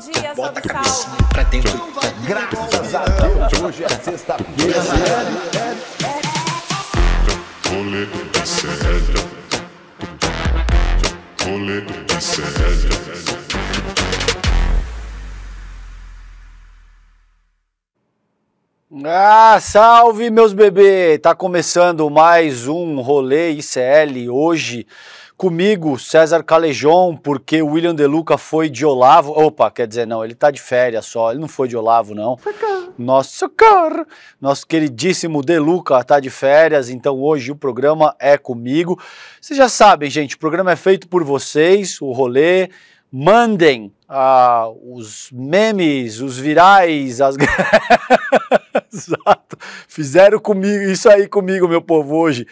Bom dia, Bota salve, salve. Pra dentro. Graças a Deus, hoje é sexta-feira. Rolê de sério. Rolê de sério. Ah, salve meus bebês! Tá começando mais um rolê ICL hoje Comigo, César Calejon, porque o William De Luca foi de Olavo. Opa, quer dizer, não, ele tá de férias só, ele não foi de Olavo, não. Socorro. Nosso, socorro. Nosso queridíssimo De Luca tá de férias, então hoje o programa é comigo. Vocês já sabem, gente, o programa é feito por vocês, o rolê. Mandem ah, os memes, os virais, as. Exato. Fizeram comigo, isso aí comigo, meu povo, hoje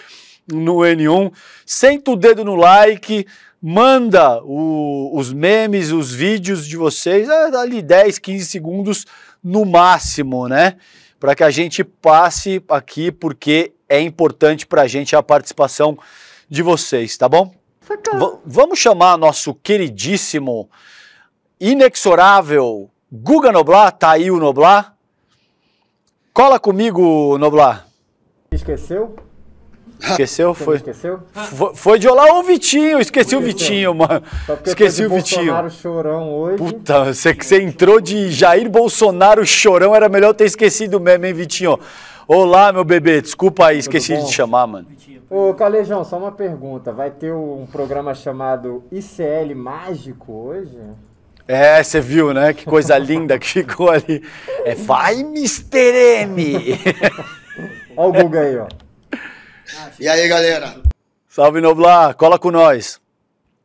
no N1. Senta o dedo no like, manda o, os memes, os vídeos de vocês, é, ali 10, 15 segundos no máximo, né? Para que a gente passe aqui, porque é importante para a gente a participação de vocês, tá bom? vamos chamar nosso queridíssimo, inexorável Guga Noblar, tá aí o Noblar. Cola comigo, Noblar. Esqueceu? Esqueceu? foi. Esqueceu? Foi, foi de olá o Vitinho. Esqueci Esqueceu. o Vitinho, mano. Esqueci o Vitinho. Bolsonaro chorão hoje. Puta, você, você entrou de Jair Bolsonaro chorão. Era melhor ter esquecido mesmo, hein, Vitinho? Olá, meu bebê. Desculpa aí, esqueci de te chamar, mano. Ô, Calejão, só uma pergunta. Vai ter um programa chamado ICL Mágico hoje? É, você viu, né? Que coisa linda que ficou ali. É, vai, Mr. M! Olha o Guga aí, ó. E aí, galera? Salve, Noblar. Cola com nós.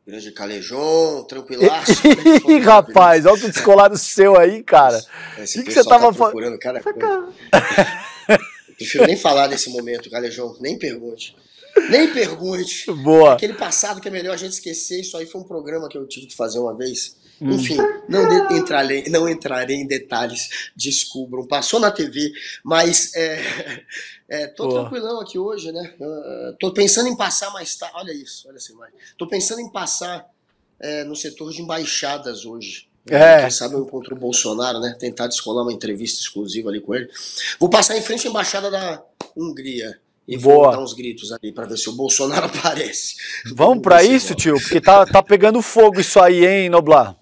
Grande Calejão, tranquilaço. Ih, rapaz, olha o descolado seu aí, cara. O que, que você tava tá procurando, cara? Prefiro nem falar nesse momento, Calejão. nem pergunte. Nem pergunte. Boa. Aquele passado que é melhor a gente esquecer, isso aí foi um programa que eu tive que fazer uma vez Hum. Enfim, não, de, entrarei, não entrarei em detalhes, descubram. Passou na TV, mas é, é, tô Pô. tranquilão aqui hoje, né? Uh, tô pensando em passar mais tarde. Olha isso, olha essa imagem. Tô pensando em passar é, no setor de embaixadas hoje. É. Quem sabe eu encontro o Bolsonaro, né? Tentar descolar uma entrevista exclusiva ali com ele. Vou passar em frente à embaixada da Hungria. E Boa. vou dar uns gritos ali para ver se o Bolsonaro aparece. Vamos para isso, tio, porque tá, tá pegando fogo isso aí, hein, Noblar?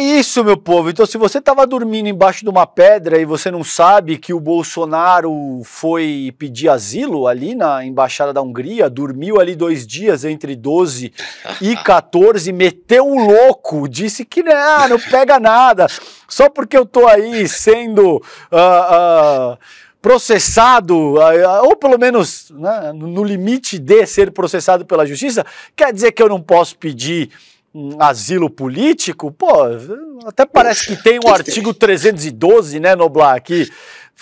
isso, meu povo. Então, se você estava dormindo embaixo de uma pedra e você não sabe que o Bolsonaro foi pedir asilo ali na embaixada da Hungria, dormiu ali dois dias entre 12 e 14, meteu o louco, disse que não, né, ah, não pega nada. Só porque eu tô aí sendo. Uh, uh, processado, ou pelo menos né, no limite de ser processado pela justiça, quer dizer que eu não posso pedir um asilo político, pô, até parece que tem o um artigo 312, né, Noblar, que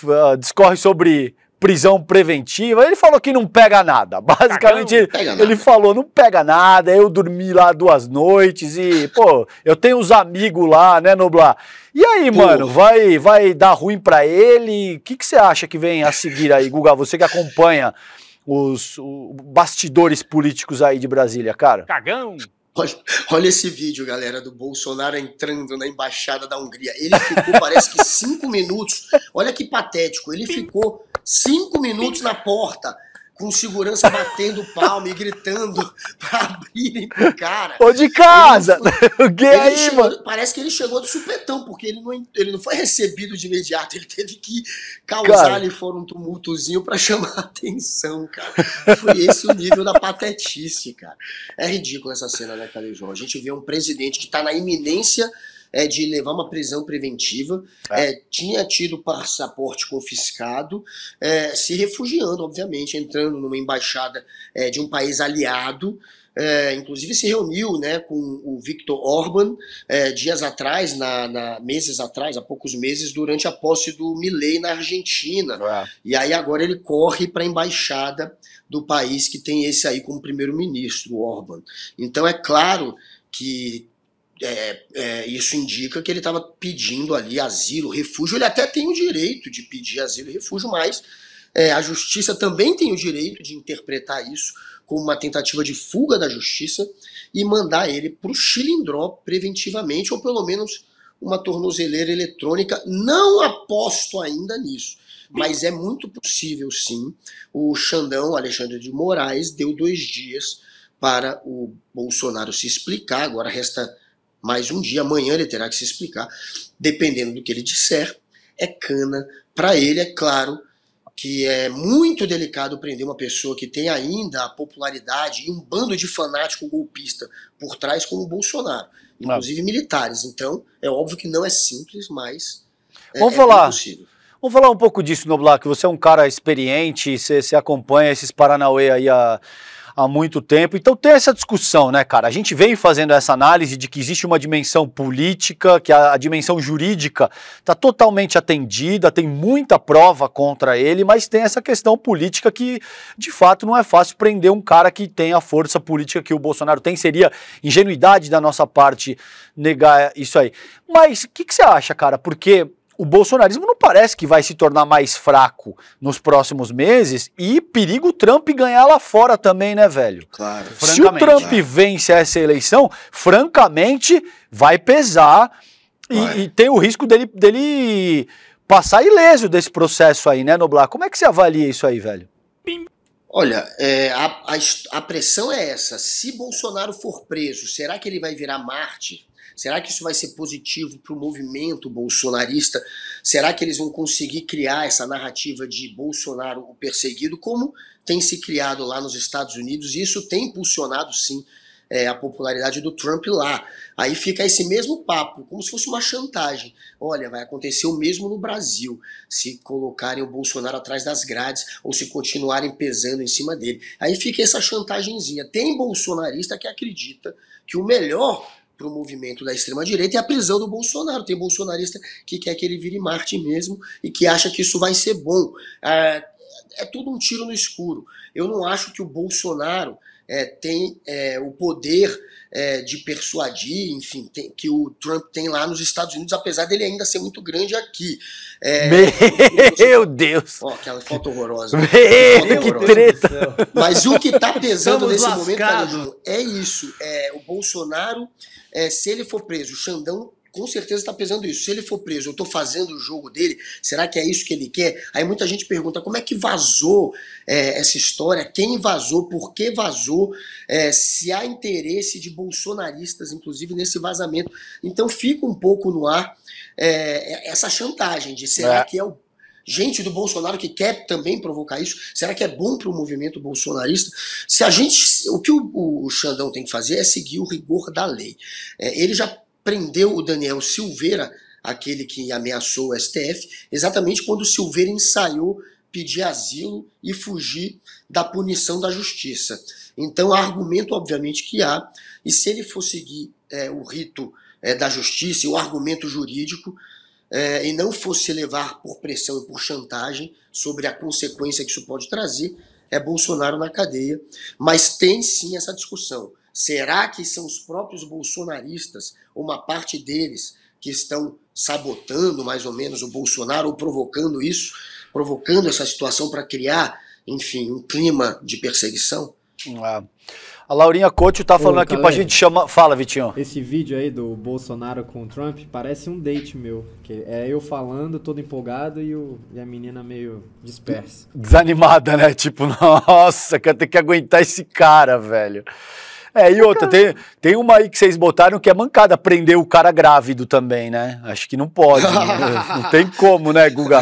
uh, discorre sobre prisão preventiva. Ele falou que não pega nada. Basicamente, pega nada. ele, falou: não pega nada. Eu dormi lá duas noites e, pô, eu tenho uns amigos lá, né, Noblar? E aí, pô. mano, vai vai dar ruim para ele? O que, que você acha que vem a seguir aí, Guga? Você que acompanha os, os bastidores políticos aí de Brasília, cara? Cagão! Olha, olha, esse vídeo, galera, do Bolsonaro entrando na embaixada da Hungria. Ele ficou, parece que cinco minutos. Olha que patético. Ele ficou cinco minutos na porta com segurança batendo palma e gritando pra abrirem pro cara. Ô, de casa! o que aí, chegou... mano? Parece que ele chegou do supetão, porque ele não, ele não foi recebido de imediato. Ele teve que causar ali fora um tumultozinho pra chamar a atenção, cara. Foi esse o nível da patetice, cara. É ridículo essa cena, né, Calejão? A gente vê um presidente que tá na iminência é, de levar uma prisão preventiva, é. É, tinha tido passaporte confiscado, é, se refugiando, obviamente, entrando numa embaixada é, de um país aliado. É, inclusive se reuniu né, com o Viktor Orban dias atrás, na, na, meses atrás, há poucos meses, durante a posse do Milley na Argentina. E aí agora ele corre para a embaixada do país que tem esse aí como primeiro-ministro, Orban. Então é claro que é, é, isso indica que ele estava pedindo ali asilo, refúgio. Ele até tem o direito de pedir asilo e refúgio, mas é, a justiça também tem o direito de interpretar isso como uma tentativa de fuga da justiça e mandar ele para o Chilindró preventivamente, ou pelo menos uma tornozeleira eletrônica. Não aposto ainda nisso, mas é muito possível sim. O Xandão Alexandre de Moraes deu dois dias para o Bolsonaro se explicar, agora resta mais um dia, amanhã ele terá que se explicar, dependendo do que ele disser, é cana para ele, é claro que é muito delicado prender uma pessoa que tem ainda a popularidade e um bando de fanático golpista por trás como o Bolsonaro, inclusive ah. militares. Então, é óbvio que não é simples, mas é, Vamos é falar. Possível. Vamos falar um pouco disso, Noblar, que você é um cara experiente, você, você acompanha esses Paranauê aí a há muito tempo. Então tem essa discussão, né, cara? A gente vem fazendo essa análise de que existe uma dimensão política, que a, a dimensão jurídica está totalmente atendida, tem muita prova contra ele, mas tem essa questão política que, de fato, não é fácil prender um cara que tem a força política que o Bolsonaro tem. Seria ingenuidade da nossa parte negar isso aí. Mas o que, que você acha, cara? Porque o bolsonarismo não parece que vai se tornar mais fraco nos próximos meses e perigo o Trump ganhar lá fora também, né, velho? Claro. Se o Trump é. vence essa eleição, francamente, vai pesar e, vai. e tem o risco dele, dele passar ileso desse processo aí, né, Noblar? Como é que você avalia isso aí, velho? Olha, é, a, a, a pressão é essa. Se Bolsonaro for preso, será que ele vai virar Marte? Será que isso vai ser positivo para o movimento bolsonarista? Será que eles vão conseguir criar essa narrativa de Bolsonaro o perseguido, como tem se criado lá nos Estados Unidos? E isso tem impulsionado, sim, é, a popularidade do Trump lá. Aí fica esse mesmo papo, como se fosse uma chantagem. Olha, vai acontecer o mesmo no Brasil, se colocarem o Bolsonaro atrás das grades ou se continuarem pesando em cima dele. Aí fica essa chantagemzinha. Tem bolsonarista que acredita que o melhor para o movimento da extrema-direita e a prisão do Bolsonaro. Tem bolsonarista que quer que ele vire Marte mesmo e que acha que isso vai ser bom. É, é tudo um tiro no escuro. Eu não acho que o Bolsonaro é, tem é, o poder é, de persuadir, enfim, tem, que o Trump tem lá nos Estados Unidos, apesar dele ainda ser muito grande aqui. É, Meu Deus! Ó, aquela foto horrorosa. Meu, Deus! horrorosa. que treta! Mas o que está pesando Estamos nesse momento, é isso. É, o Bolsonaro, é, se ele for preso, o Xandão com certeza está pesando isso. Se ele for preso, eu estou fazendo o jogo dele, será que é isso que ele quer? Aí muita gente pergunta como é que vazou é, essa história, quem vazou, por que vazou, é, se há interesse de bolsonaristas, inclusive, nesse vazamento. Então fica um pouco no ar é, essa chantagem de será é. que é o gente do Bolsonaro que quer também provocar isso? Será que é bom para o movimento bolsonarista? Se a gente, o que o, o Xandão tem que fazer é seguir o rigor da lei. É, ele já prendeu o Daniel Silveira, aquele que ameaçou o STF, exatamente quando Silveira ensaiou pedir asilo e fugir da punição da justiça. Então, argumento, obviamente, que há, e se ele for seguir é, o rito é, da justiça e o argumento jurídico, é, e não for se levar por pressão e por chantagem sobre a consequência que isso pode trazer, é Bolsonaro na cadeia. Mas tem sim essa discussão. Será que são os próprios bolsonaristas, uma parte deles, que estão sabotando mais ou menos o Bolsonaro ou provocando isso, provocando essa situação para criar, enfim, um clima de perseguição? Ah. A Laurinha Couto tá falando Ô, aqui galera, pra gente chamar. Fala, Vitinho. Esse vídeo aí do Bolsonaro com o Trump parece um date meu. Que é eu falando, todo empolgado, e, o... e a menina meio dispersa. Desanimada, né? Tipo, nossa, que eu tenho que aguentar esse cara, velho. É, e outra, então, tem, tem uma aí que vocês botaram que é mancada, prender o cara grávido também, né? Acho que não pode. Né? não, tem como, né, Guga?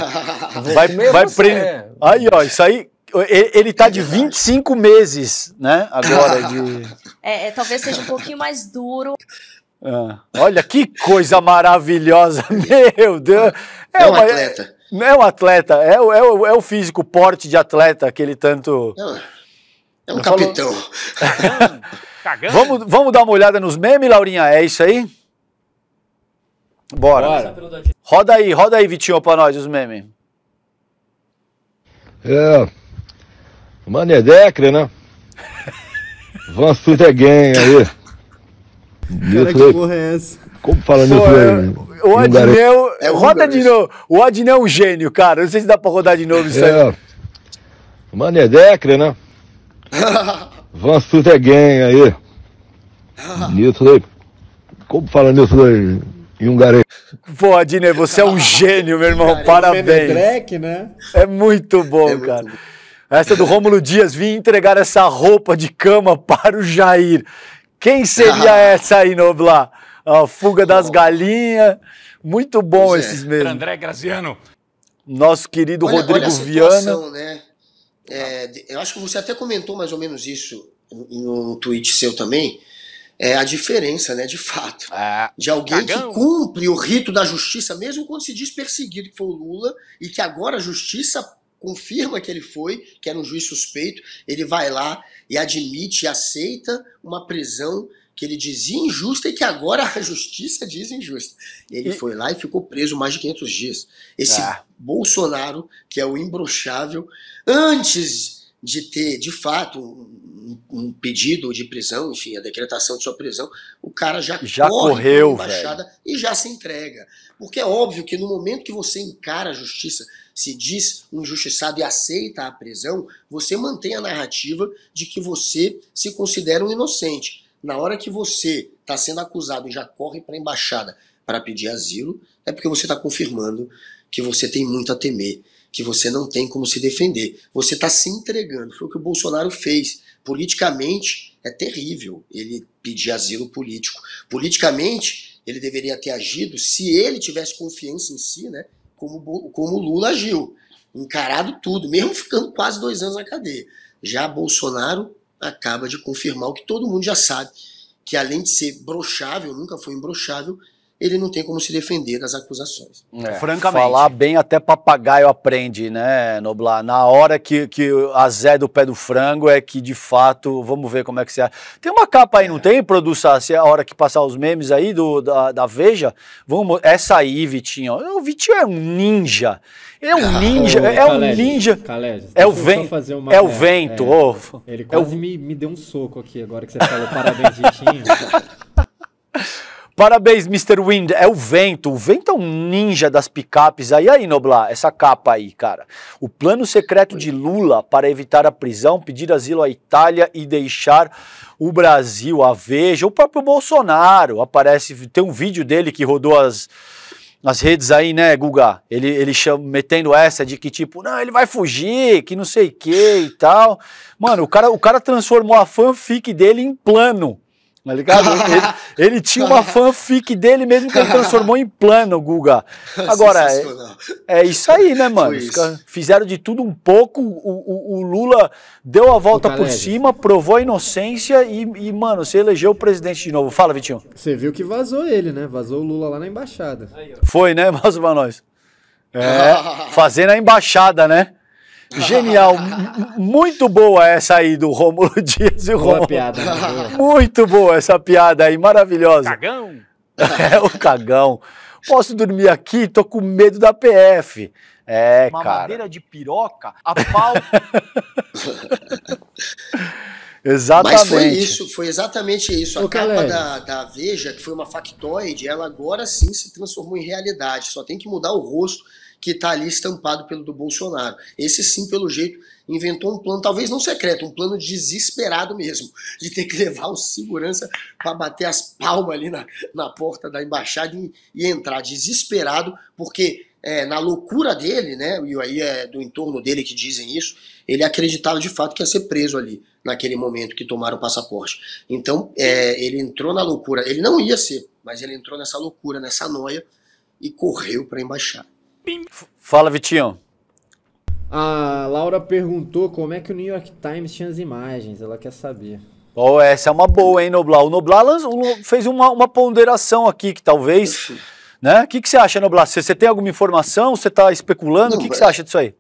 Vai, vai prender. Aí, ó, isso aí. Ele tá de 25 meses, né? Agora de. É, é talvez seja um pouquinho mais duro. Ah, olha que coisa maravilhosa, meu Deus! É, é um uma, atleta. É, é um atleta, é, é, é o físico, porte de atleta aquele tanto. É um, é um capitão. cagando. Vamos, vamos dar uma olhada nos memes, Laurinha? É isso aí? Bora. Bora. Roda aí, roda aí, Vitinho, pra nós os memes. É. Manedecre, né? Vamos tudo é gang aí. Cara, que porra é essa? Como fala nisso aí? O Adneu. É roda de novo. O Adneu é um gênio, cara. Não sei se dá pra rodar de novo isso é. aí. Manedecre, né? é Suteguem aí. Ah. Nilson aí. Como fala Nilson Em húngaro. Pô, Adner, você é um gênio, meu irmão. Parabéns. Né? É muito bom, é cara. Essa do Rômulo Dias. Vim entregar essa roupa de cama para o Jair. Quem seria ah. essa aí, Noblar? A fuga das galinhas. Muito bom pois é. esses é. mesmo. André Graziano. Nosso querido olha, Rodrigo olha situação, Viana. Né? é, eu acho que você até comentou mais ou menos isso no, um tweet seu também, é a diferença, né, de fato, é, tá de alguém cagão. que cumpre o rito da justiça, mesmo quando se diz perseguido, que foi o Lula, e que agora a justiça confirma que ele foi, que era um juiz suspeito, ele vai lá e admite e aceita uma prisão que ele dizia injusta e que agora a justiça diz injusta. Ele foi lá e ficou preso mais de 500 dias. Esse ah. Bolsonaro, que é o imbrochável, antes de ter, de fato, um, um, pedido de prisão, enfim, a decretação de sua prisão, o cara já, já corre correu, embaixada velho. e já se entrega. Porque é óbvio que no momento que você encara a justiça, se diz um injustiçado e aceita a prisão, você mantém a narrativa de que você se considera um inocente na hora que você está sendo acusado e já corre para a embaixada para pedir asilo, é porque você está confirmando que você tem muito a temer, que você não tem como se defender. Você está se entregando. Foi o que o Bolsonaro fez. Politicamente é terrível ele pedir asilo político. Politicamente ele deveria ter agido se ele tivesse confiança em si, né? Como, como Lula agiu, encarado tudo, mesmo ficando quase dois anos na cadeia. Já Bolsonaro acaba de confirmar o que todo mundo já sabe, que além de ser brochável, nunca foi imbrochável, ele não tem como se defender das acusações. É, Francamente. Falar bem até papagaio aprende, né, Noblar? Na hora que, que a Zé do pé do frango é que, de fato, vamos ver como é que você... Tem uma capa aí, é. não tem, Produção? Se é a hora que passar os memes aí do, da, da Veja? Vamos... Essa aí, Vitinho. O Vitinho é um ninja é um ninja, é um ninja. é, o vento, uma... é o é. vento. É, oh. Ele quase é o... me, me deu um soco aqui agora que você falou parabéns, Parabéns, Mr. Wind. É o vento. O vento é um ninja das picapes. Aí, aí, Noblar, essa capa aí, cara. O plano secreto de Lula para evitar a prisão, pedir asilo à Itália e deixar o Brasil. A Veja, o próprio Bolsonaro aparece. Tem um vídeo dele que rodou as nas redes aí, né, Guga? Ele, ele chama, metendo essa de que, tipo, não, ele vai fugir, que não sei o que e tal. Mano, o cara, o cara transformou a fanfic dele em plano tá ligado? Ele, ele, tinha uma fanfic dele mesmo que ele transformou em plano, Guga. Agora, é, é isso aí, né, mano? Fizeram de tudo um pouco, o, o, o Lula deu a volta por cima, provou a inocência e, e, mano, você elegeu o presidente de novo. Fala, Vitinho. Você viu que vazou ele, né? Vazou o Lula lá na embaixada. Foi, né? Mas pra nós. É, fazendo a embaixada, né? Genial. Muito boa essa aí do Romulo Dias e o Romulo. piada. Né? Muito boa essa piada aí, maravilhosa. Cagão. É, o cagão. Posso dormir aqui? Tô com medo da PF. É, Uma cara. Uma madeira de piroca, a pau... Exatamente. Mas foi isso, foi exatamente isso. A capa da, da, Veja, que foi uma factoide, ela agora sim se transformou em realidade. Só tem que mudar o rosto que está ali estampado pelo do Bolsonaro. Esse sim, pelo jeito, inventou um plano, talvez não secreto, um plano desesperado mesmo, de ter que levar o segurança para bater as palmas ali na, na porta da embaixada e, e entrar desesperado, porque é, na loucura dele, né, e aí é do entorno dele que dizem isso, ele acreditava de fato que ia ser preso ali, naquele momento que tomaram o passaporte. Então, é, ele entrou na loucura, ele não ia ser, mas ele entrou nessa loucura, nessa noia, e correu para a embaixada. Pim. Fala, Vitinho. A Laura perguntou como é que o New York Times tinha as imagens, ela quer saber. Oh, essa é uma boa, hein, Noblar? O Noblar fez uma, uma ponderação aqui que talvez. Né? O que, que você acha, Noblar? Você, tem alguma informação? Você está especulando? o que, que é você acha disso aí?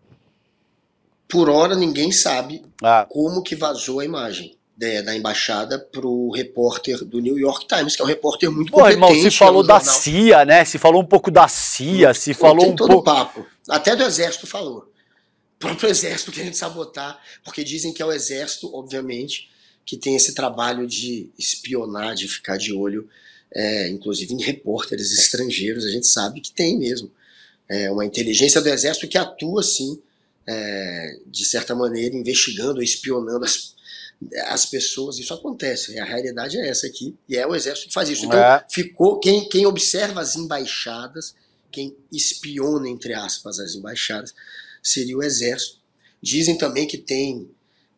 Por hora, ninguém sabe ah. como que vazou a imagem da né, embaixada pro repórter do New York Times, que é um repórter muito Pô, competente. Irmão, se falou é da jornal. CIA, né? Se falou um pouco da CIA, se Pô, falou tem um todo pouco... papo. Até do Exército falou. O próprio Exército querendo sabotar, porque dizem que é o Exército, obviamente, que tem esse trabalho de espionar, de ficar de olho, é, inclusive em repórteres estrangeiros, a gente sabe que tem mesmo. É uma inteligência do Exército que atua, sim, é, de certa maneira, investigando, espionando as as pessoas, isso acontece, né? a realidade é essa aqui, e é o exército que faz isso. Então, é. ficou quem, quem observa as embaixadas, quem espiona, entre aspas, as embaixadas, seria o exército. Dizem também que tem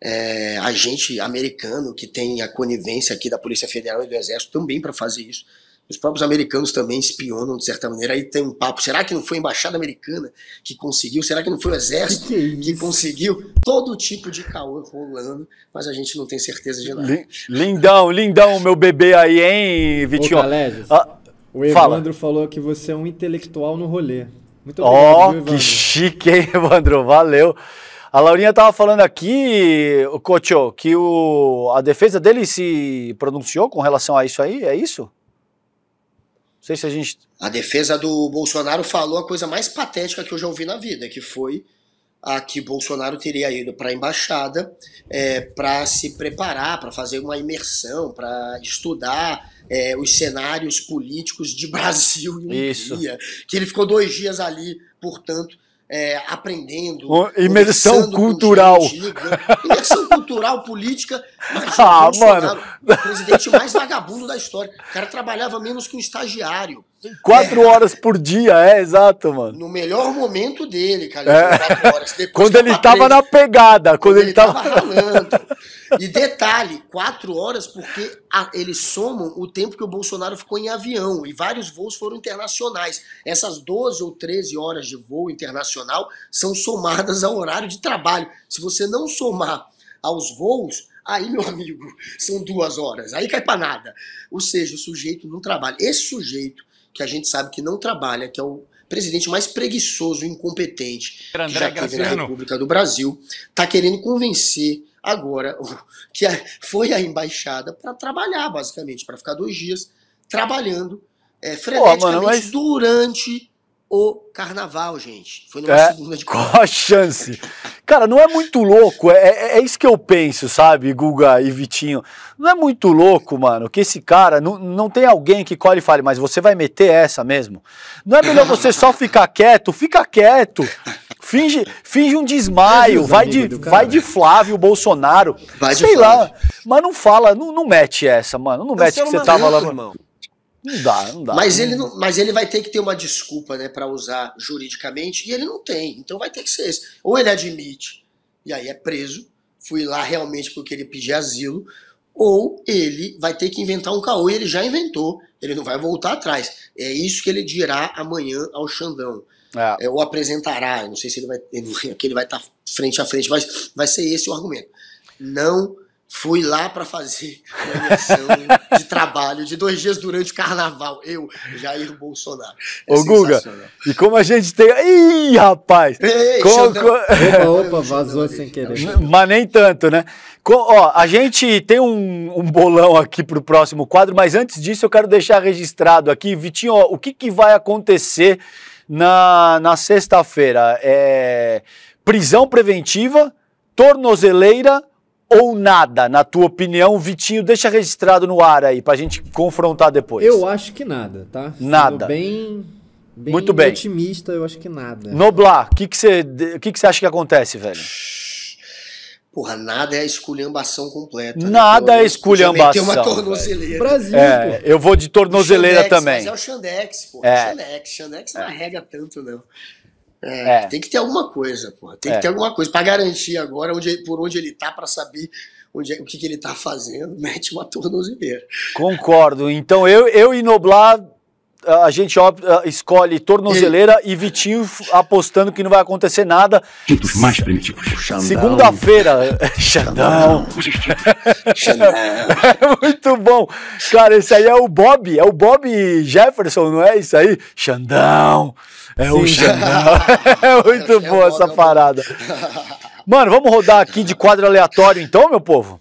é, agente americano que tem a conivência aqui da Polícia Federal e do Exército também para fazer isso. Os próprios americanos também espionam, de certa maneira. Aí tem um papo. Será que não foi a embaixada americana que conseguiu? Será que não foi o exército que, que é conseguiu? Todo tipo de caô rolando, mas a gente não tem certeza de nada. Lindão, lindão, meu bebê aí, hein, Vitinho? Ô, ah, o Evandro fala. falou que você é um intelectual no rolê. Muito obrigado, oh, viu, que chique, hein, Evandro? Valeu. A Laurinha estava falando aqui, o Cocho, que o, a defesa dele se pronunciou com relação a isso aí, é isso? sei se a gente. A defesa do Bolsonaro falou a coisa mais patética que eu já ouvi na vida, que foi a que Bolsonaro teria ido para a embaixada é, para se preparar, para fazer uma imersão, para estudar é, os cenários políticos de Brasil e Hungria. Isso. Que ele ficou dois dias ali, portanto, é, aprendendo. Imersão cultural. Imersão né? cultural, política. Imagina, ah, mano. O presidente mais vagabundo da história. O cara trabalhava menos que um estagiário. Quatro é. horas por dia, é exato, mano. No melhor momento dele, cara. É. Horas, quando ele tava na pegada, quando, quando ele, ele tava ralando. E detalhe, quatro horas porque a, eles somam o tempo que o Bolsonaro ficou em avião e vários voos foram internacionais. Essas 12 ou 13 horas de voo internacional são somadas ao horário de trabalho. Se você não somar aos voos, aí, meu amigo, são duas horas. Aí cai pra nada. Ou seja, o sujeito não trabalha. Esse sujeito que a gente sabe que não trabalha, que é o presidente mais preguiçoso e incompetente André que já teve na República do Brasil, está querendo convencer agora que foi à embaixada para trabalhar, basicamente, para ficar dois dias trabalhando é, freneticamente Pô, mano, mas... durante o carnaval, gente. Foi numa é, segunda de Qual a chance? Cara, não é muito louco, é, é, é, isso que eu penso, sabe, Guga e Vitinho. Não é muito louco, mano, que esse cara, não, não tem alguém que colhe e fale, mas você vai meter essa mesmo? Não é melhor você só ficar quieto? Fica quieto. Finge, finge um desmaio, vai de, vai de Flávio Bolsonaro, vai sei lá, mas não fala, não, não mete essa, mano, não tá mete que você tava lá. Tá irmão. Não dá, não dá. Mas né? ele, não, mas ele vai ter que ter uma desculpa, né, para usar juridicamente, e ele não tem. Então vai ter que ser esse. Ou ele admite, e aí é preso, fui lá realmente porque ele pediu asilo, ou ele vai ter que inventar um caô, e ele já inventou, ele não vai voltar atrás. É isso que ele dirá amanhã ao Xandão. É. é ou apresentará, não sei se ele vai, ele, que ele vai estar tá frente a frente, mas vai ser esse o argumento. Não fui lá para fazer uma missão de trabalho de dois dias durante o carnaval. Eu, Jair Bolsonaro. É Ô, Guga, e como a gente tem. Ih, rapaz! Ei, Opa, opa, vazou sem querer. Mas nem tanto, né? Ó, a gente tem um, um bolão aqui para o próximo quadro, mas antes disso eu quero deixar registrado aqui, Vitinho, ó, o que, que vai acontecer na, na sexta-feira? É prisão preventiva, tornozeleira ou nada, na tua opinião? Vitinho, deixa registrado no ar aí, pra gente confrontar depois. Eu acho que nada, tá? Nada. Sendo bem, bem Muito bem. otimista, eu acho que nada. Noblar, o que você que que que acha que acontece, velho? Porra, nada é a esculhambação completa. Né? Nada né? é esculhambação. Tem uma tornozeleira. Brasil, é, Eu vou de tornozeleira Xandex, também. Mas é o Xandex, pô. É. Xandex. Xandex não é. arrega tanto, não. É, é. Tem que ter alguma coisa, pô. Tem é. que ter alguma coisa para garantir agora onde, por onde ele tá para saber onde, é, o que, que ele tá fazendo. Mete uma tornozeleira. Concordo. Então eu, eu e Noblar, a gente escolhe tornozeleira e... e Vitinho apostando que não vai acontecer nada. Tipos mais primitivos. Segunda-feira. Xandão. Xandão. Muito bom. Cara, esse aí é o Bob. É o Bob Jefferson, não é isso aí? Xandão. É o Xandão. é muito é, boa é essa parada. Mano, vamos rodar aqui de quadro aleatório então, meu povo?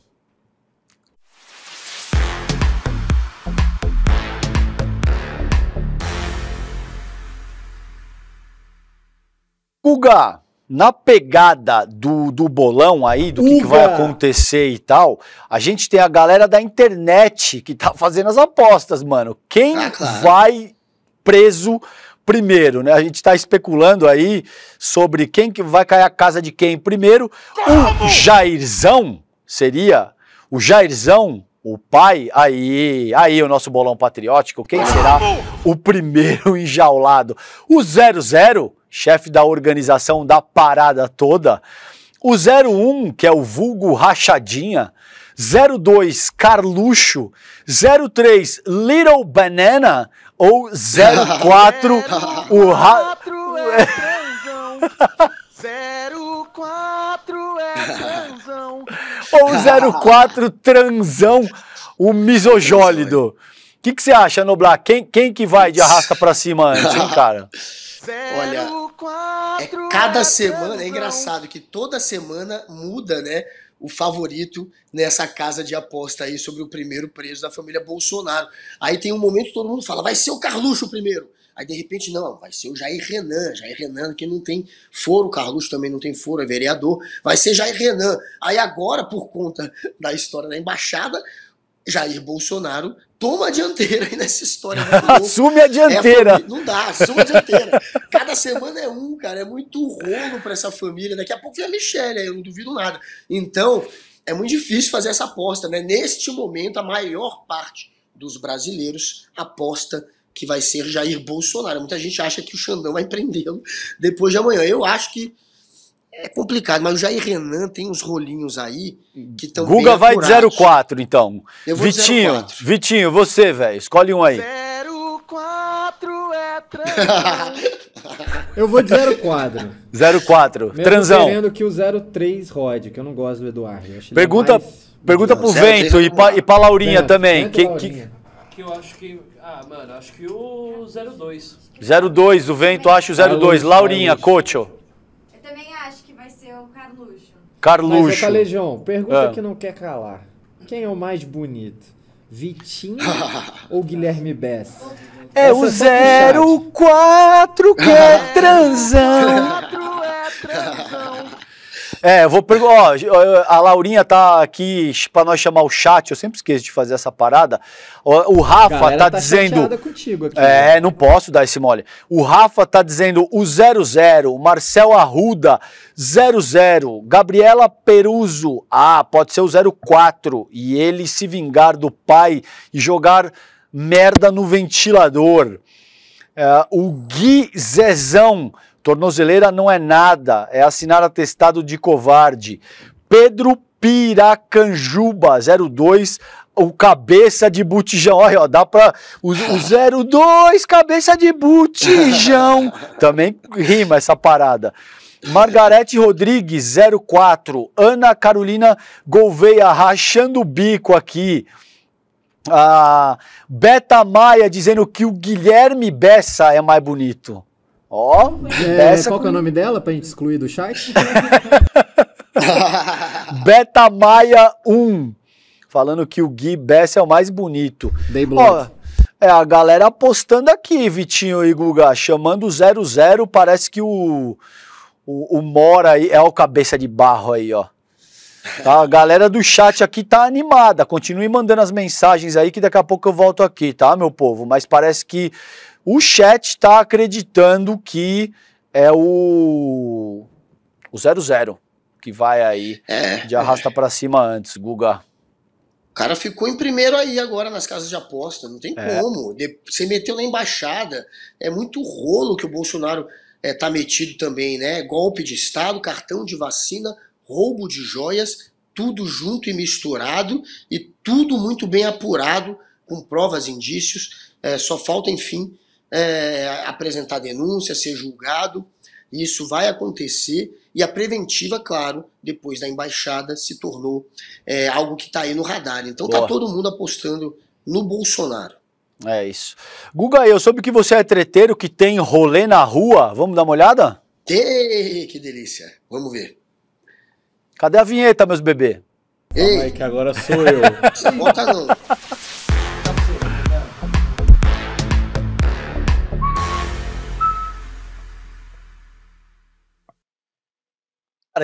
Uga, na pegada do, do bolão aí, do que, que, vai acontecer e tal, a gente tem a galera da internet que tá fazendo as apostas, mano. Quem ah, claro. vai preso primeiro, né? A gente está especulando aí sobre quem que vai cair a casa de quem primeiro. Como? O Jairzão seria o Jairzão, o pai, aí, aí o nosso bolão patriótico, quem Como? será o primeiro enjaulado? O 00, chefe da organização da parada toda. O 01, que é o vulgo rachadinha. 02 Carluxo, 03 Little Banana ou 04 o ra... 04 é transão. 04 é transão. ou 04 transão, o misojólido. O que, que você acha, Noblar? Quem, quem que vai de arrasta pra cima antes, hein, cara? Olha, é cada é semana, é engraçado que toda semana muda, né? o favorito nessa casa de aposta aí sobre o primeiro preso da família Bolsonaro. Aí tem um momento que todo mundo fala, vai ser o Carluxo o primeiro. Aí de repente, não, vai ser o Jair Renan. Jair Renan, que não tem foro, o Carluxo também não tem foro, é vereador. Vai ser Jair Renan. Aí agora, por conta da história da embaixada, Jair Bolsonaro toma a dianteira aí nessa história. assume a dianteira. É a não dá, assume a dianteira. Cada semana é um, cara. É muito rolo para essa família. Daqui a pouco vem a Michelle, eu não duvido nada. Então, é muito difícil fazer essa aposta, né? Neste momento, a maior parte dos brasileiros aposta que vai ser Jair Bolsonaro. Muita gente acha que o Xandão vai prendê-lo depois de amanhã. Eu acho que é complicado, mas o Jair Renan tem uns rolinhos aí que estão. Guga vai de 04, então. Eu vou Vitinho, 04. Vitinho, você, velho, escolhe um aí. 04 é transão. eu vou de 04. 04, Mesmo transão. querendo que o 03 rode, que eu não gosto do Eduardo. Pergunta, mais... pergunta não, pro Vento e pra, e pra Laurinha não, também. Que, Laurinha. que... que eu acho que. Ah, mano, acho que o 02. 02, o Vento acha o 02. É, Laurinha, é, Cocho. Carluxo. Mas, Calejão, pergunta ah. que não quer calar. Quem é o mais bonito? Vitinho ou Guilherme Bess? É Essa é o 04 que é transão. 04 é transão. É, eu vou perguntar. a Laurinha tá aqui para nós chamar o chat. Eu sempre esqueço de fazer essa parada. O, o Rafa está tá, tá dizendo. Contigo aqui, é, né? não posso dar esse mole. O Rafa tá dizendo o 00, Marcel Arruda 00, Gabriela Peruso. Ah, pode ser o 04 e ele se vingar do pai e jogar merda no ventilador. É, o Gui Zezão Tornozeleira não é nada, é assinar atestado de covarde. Pedro Piracanjuba, 02, o cabeça de botijão. Olha, ó, dá pra. O, o 02, cabeça de botijão. Também rima essa parada. Margarete Rodrigues, 04. Ana Carolina Gouveia, rachando o bico aqui. A ah, Beta Maia dizendo que o Guilherme Bessa é mais bonito. Ó, oh, é, qual com... é o nome dela pra gente excluir do chat? Beta Maia 1, falando que o Gui Bess é o mais bonito. Dei bloco. é, a galera apostando aqui, Vitinho e Guga, chamando o 00, parece que o, o, o Mora aí é o cabeça de barro aí, ó. Tá? A galera do chat aqui tá animada, continue mandando as mensagens aí que daqui a pouco eu volto aqui, tá, meu povo? Mas parece que o chat está acreditando que é o o 00 que vai aí é, de arrasta é. para cima antes, Guga. O cara ficou em primeiro aí agora nas casas de aposta, não tem é. como. Você meteu na embaixada, é muito rolo que o Bolsonaro é, tá metido também, né? Golpe de Estado, cartão de vacina, roubo de joias, tudo junto e misturado e tudo muito bem apurado, com provas, indícios. É, só falta, enfim, é, apresentar denúncia, ser julgado. isso vai acontecer. E a preventiva, claro, depois da embaixada, se tornou é, algo que está aí no radar. Então está todo mundo apostando no Bolsonaro. É isso. Guga, eu soube que você é treteiro, que tem rolê na rua. Vamos dar uma olhada? Ei, que delícia. Vamos ver. Cadê a vinheta, meus bebê? Ei. aí, que agora sou eu. Volta não.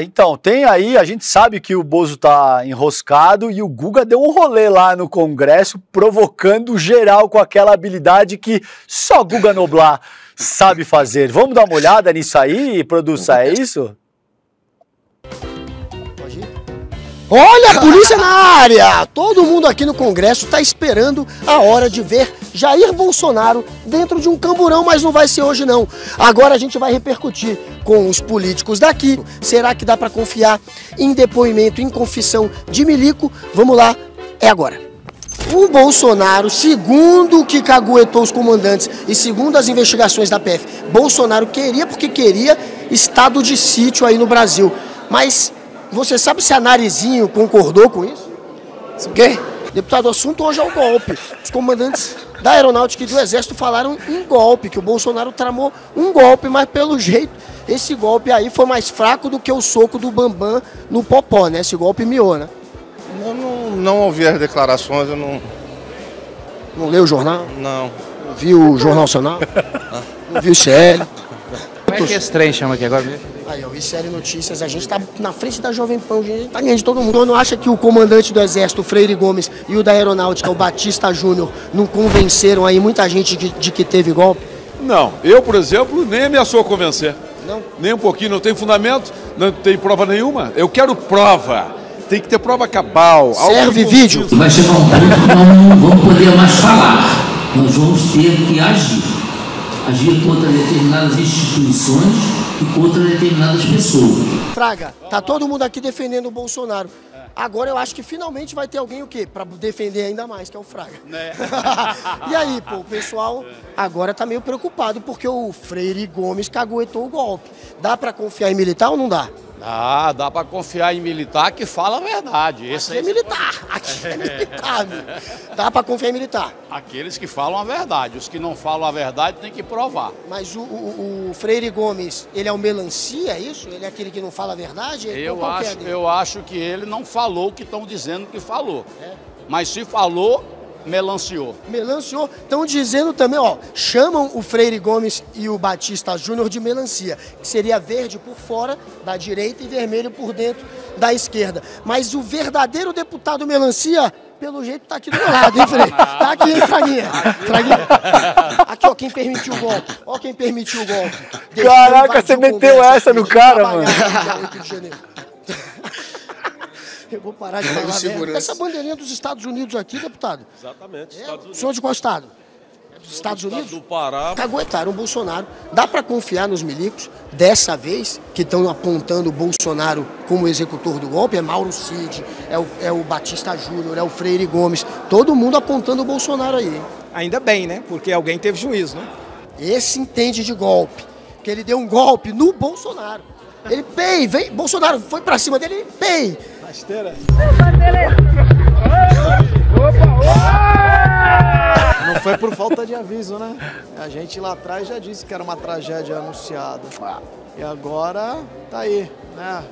então, tem aí, a gente sabe que o Bozo tá enroscado e o Guga deu um rolê lá no Congresso provocando geral com aquela habilidade que só Guga Noblar sabe fazer. Vamos dar uma olhada nisso aí, produção, é isso? Olha a polícia na área! Todo mundo aqui no Congresso está esperando a hora de ver Jair Bolsonaro dentro de um camburão, mas não vai ser hoje não. Agora a gente vai repercutir com os políticos daqui. Será que dá para confiar em depoimento, em confissão de Milico? Vamos lá, é agora. O Bolsonaro, segundo o que caguetou os comandantes e segundo as investigações da PF, Bolsonaro queria porque queria estado de sítio aí no Brasil. Mas você sabe se a Narizinho concordou com isso? O quê? Deputado, o assunto hoje é o golpe. Os comandantes da Aeronáutica e do Exército falaram em golpe, que o Bolsonaro tramou um golpe, mas pelo jeito esse golpe aí foi mais fraco do que o soco do Bambam no Popó, né? Esse golpe miou, né? Eu não, não ouvi as declarações, eu não... Não leu o jornal? Não. Não viu o Jornal Nacional? não viu o CL? Como é que esse trem chama aqui agora mesmo? Aí, ó, e série Notícias, a gente está na frente da Jovem Pan, a gente tá ganhando de todo mundo. O não acha que o comandante do Exército, Freire Gomes, e o da Aeronáutica, o Batista Júnior, não convenceram aí muita gente de, de, que teve golpe? Não, eu, por exemplo, nem ameaçou convencer. Não? Nem um pouquinho, não tem fundamento, não tem prova nenhuma. Eu quero prova. Tem que ter prova cabal. Serve vídeo. Vai chegar um ponto que não vamos poder mais falar. Nós vamos ter que agir agir contra determinadas instituições e contra determinadas pessoas. Fraga, tá todo mundo aqui defendendo o Bolsonaro. Agora eu acho que finalmente vai ter alguém o quê? Para defender ainda mais, que é o Fraga. Né? e aí, pô, o pessoal agora tá meio preocupado porque o Freire Gomes caguetou o golpe. Dá para confiar em militar ou não dá? Ah, dá para confiar em militar que fala a verdade. Esse é aqui é militar, aqui é militar, amigo. Dá para confiar em militar. Aqueles que falam a verdade, os que não falam a verdade tem que provar. Mas o, o, o Freire Gomes, ele é o um melancia, é isso? Ele é aquele que não fala a verdade? Eu acho, eu acho que ele não falou o que estão dizendo que falou. É. Mas se falou, Melanciou. Melanciou. Estão dizendo também, ó, chamam o Freire Gomes e o Batista Júnior de melancia, que seria verde por fora da direita e vermelho por dentro da esquerda. Mas o verdadeiro deputado melancia pelo jeito tá aqui do meu lado, hein, Freire? Tá aqui, hein, Fraguinha? Fraguinha. Aqui, ó, quem permitiu o golpe. Ó, quem permitiu o golpe. Caraca, você meteu essa no cara, de mano. Eu vou parar de falar merda. Essa bandeirinha dos Estados Unidos aqui, deputado. Exatamente. É, o senhor de qual estado? É Estados Unidos? Do Pará. Caguetaram tá o Bolsonaro. Dá para confiar nos milicos, dessa vez, que estão apontando o Bolsonaro como executor do golpe? É Mauro Cid, é o, é o Batista Júnior, é o Freire Gomes. Todo mundo apontando o Bolsonaro aí. Hein? Ainda bem, né? Porque alguém teve juízo, né? Esse entende de golpe. Que ele deu um golpe no Bolsonaro. Ele, pei, vem, Bolsonaro foi para cima dele, pei. Rasteira? Não foi por falta de aviso, né? A gente lá atrás já disse que era uma tragédia anunciada. E agora tá aí, né?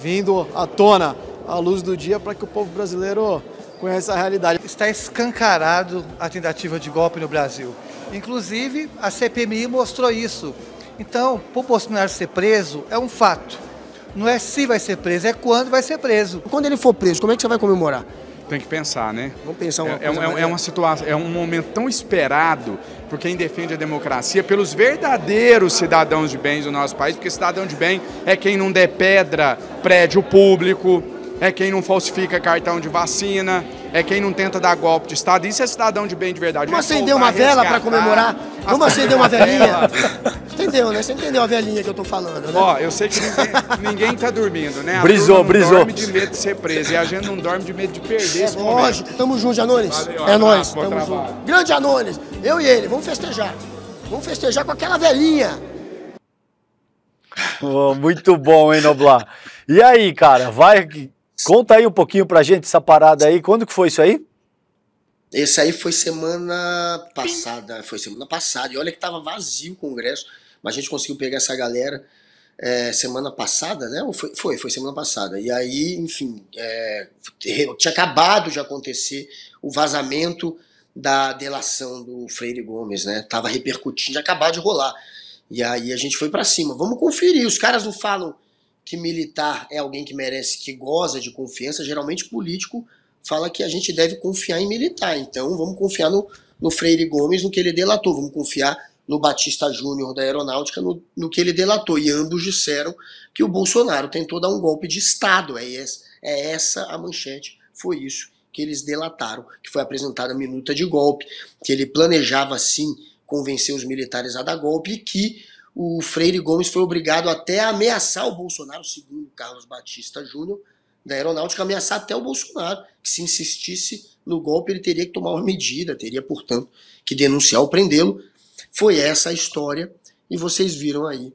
Vindo à tona, à luz do dia, para que o povo brasileiro conheça a realidade. Está escancarado a tentativa de golpe no Brasil. Inclusive, a CPMI mostrou isso. Então, por Bolsonaro ser preso, é um fato. Não é se vai ser preso, é quando vai ser preso. Quando ele for preso, como é que você vai comemorar? Tem que pensar, né? Vamos pensar uma é, é coisa. É, é uma situação, é um momento tão esperado por quem defende a democracia, pelos verdadeiros cidadãos de bem do nosso país, porque cidadão de bem é quem não dê pedra, prédio público, é quem não falsifica cartão de vacina, é quem não tenta dar golpe de Estado. Isso é cidadão de bem de verdade. Vamos é acender uma vela para comemorar? Vamos acender uma velinha? entendeu, né? Você entendeu a velhinha que eu tô falando, né? Ó, eu sei que ninguém, ninguém tá dormindo, né? A brisou, não brisou. dorme de medo de ser preso e a gente não dorme de medo de perder é esse momento. Lógico, tamo junto, Janones. Valeu, é nóis, tamo trabalho. junto. Grande Janones, eu e ele, vamos festejar. Vamos festejar com aquela velhinha. Oh, muito bom, hein, Noblar? E aí, cara, vai Conta aí um pouquinho pra gente essa parada aí. Quando que foi isso aí? Esse aí foi semana passada, foi semana passada. E olha que tava vazio o congresso, mas a gente conseguiu pegar essa galera é, semana passada, né? Ou foi, foi, foi semana passada. E aí, enfim, é, tinha acabado de acontecer o vazamento da delação do Freire Gomes, né? Tava repercutindo, acabado de rolar. E aí a gente foi para cima. Vamos conferir. Os caras não falam que militar é alguém que merece, que goza de confiança, geralmente político fala que a gente deve confiar em militar. Então vamos confiar no, no Freire Gomes, no que ele delatou, vamos confiar no Batista Júnior da Aeronáutica, no, no, que ele delatou. E ambos disseram que o Bolsonaro tentou dar um golpe de Estado. É, é essa a manchete, foi isso que eles delataram, que foi apresentada a minuta de golpe, que ele planejava sim convencer os militares a dar golpe e que o Freire Gomes foi obrigado até a ameaçar o Bolsonaro, segundo Carlos Batista Júnior, da Aeronáutica, ameaçar até o Bolsonaro, que se insistisse no golpe, ele teria que tomar uma medida, teria, portanto, que denunciar ou prendê-lo. Foi essa a história, e vocês viram aí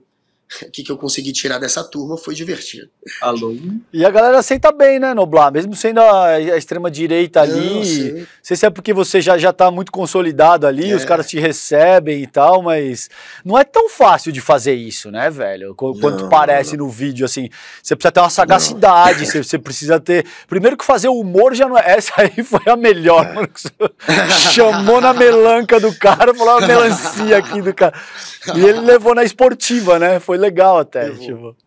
o que, que eu consegui tirar dessa turma foi divertido. Alô? E a galera aceita bem, né, Noblar? Mesmo sendo a, extrema-direita ali. Não, sei se é porque você já, já tá muito consolidado ali, é. os caras te recebem e tal, mas não é tão fácil de fazer isso, né, velho? Quanto não, parece não. no vídeo, assim. Você precisa ter uma sagacidade, você, você, precisa ter. Primeiro que fazer o humor já não é. Essa aí foi a melhor, Chamou na melanca do cara, falou a melancia aqui do cara. E ele levou na esportiva, né? Foi foi legal até, eu... tipo.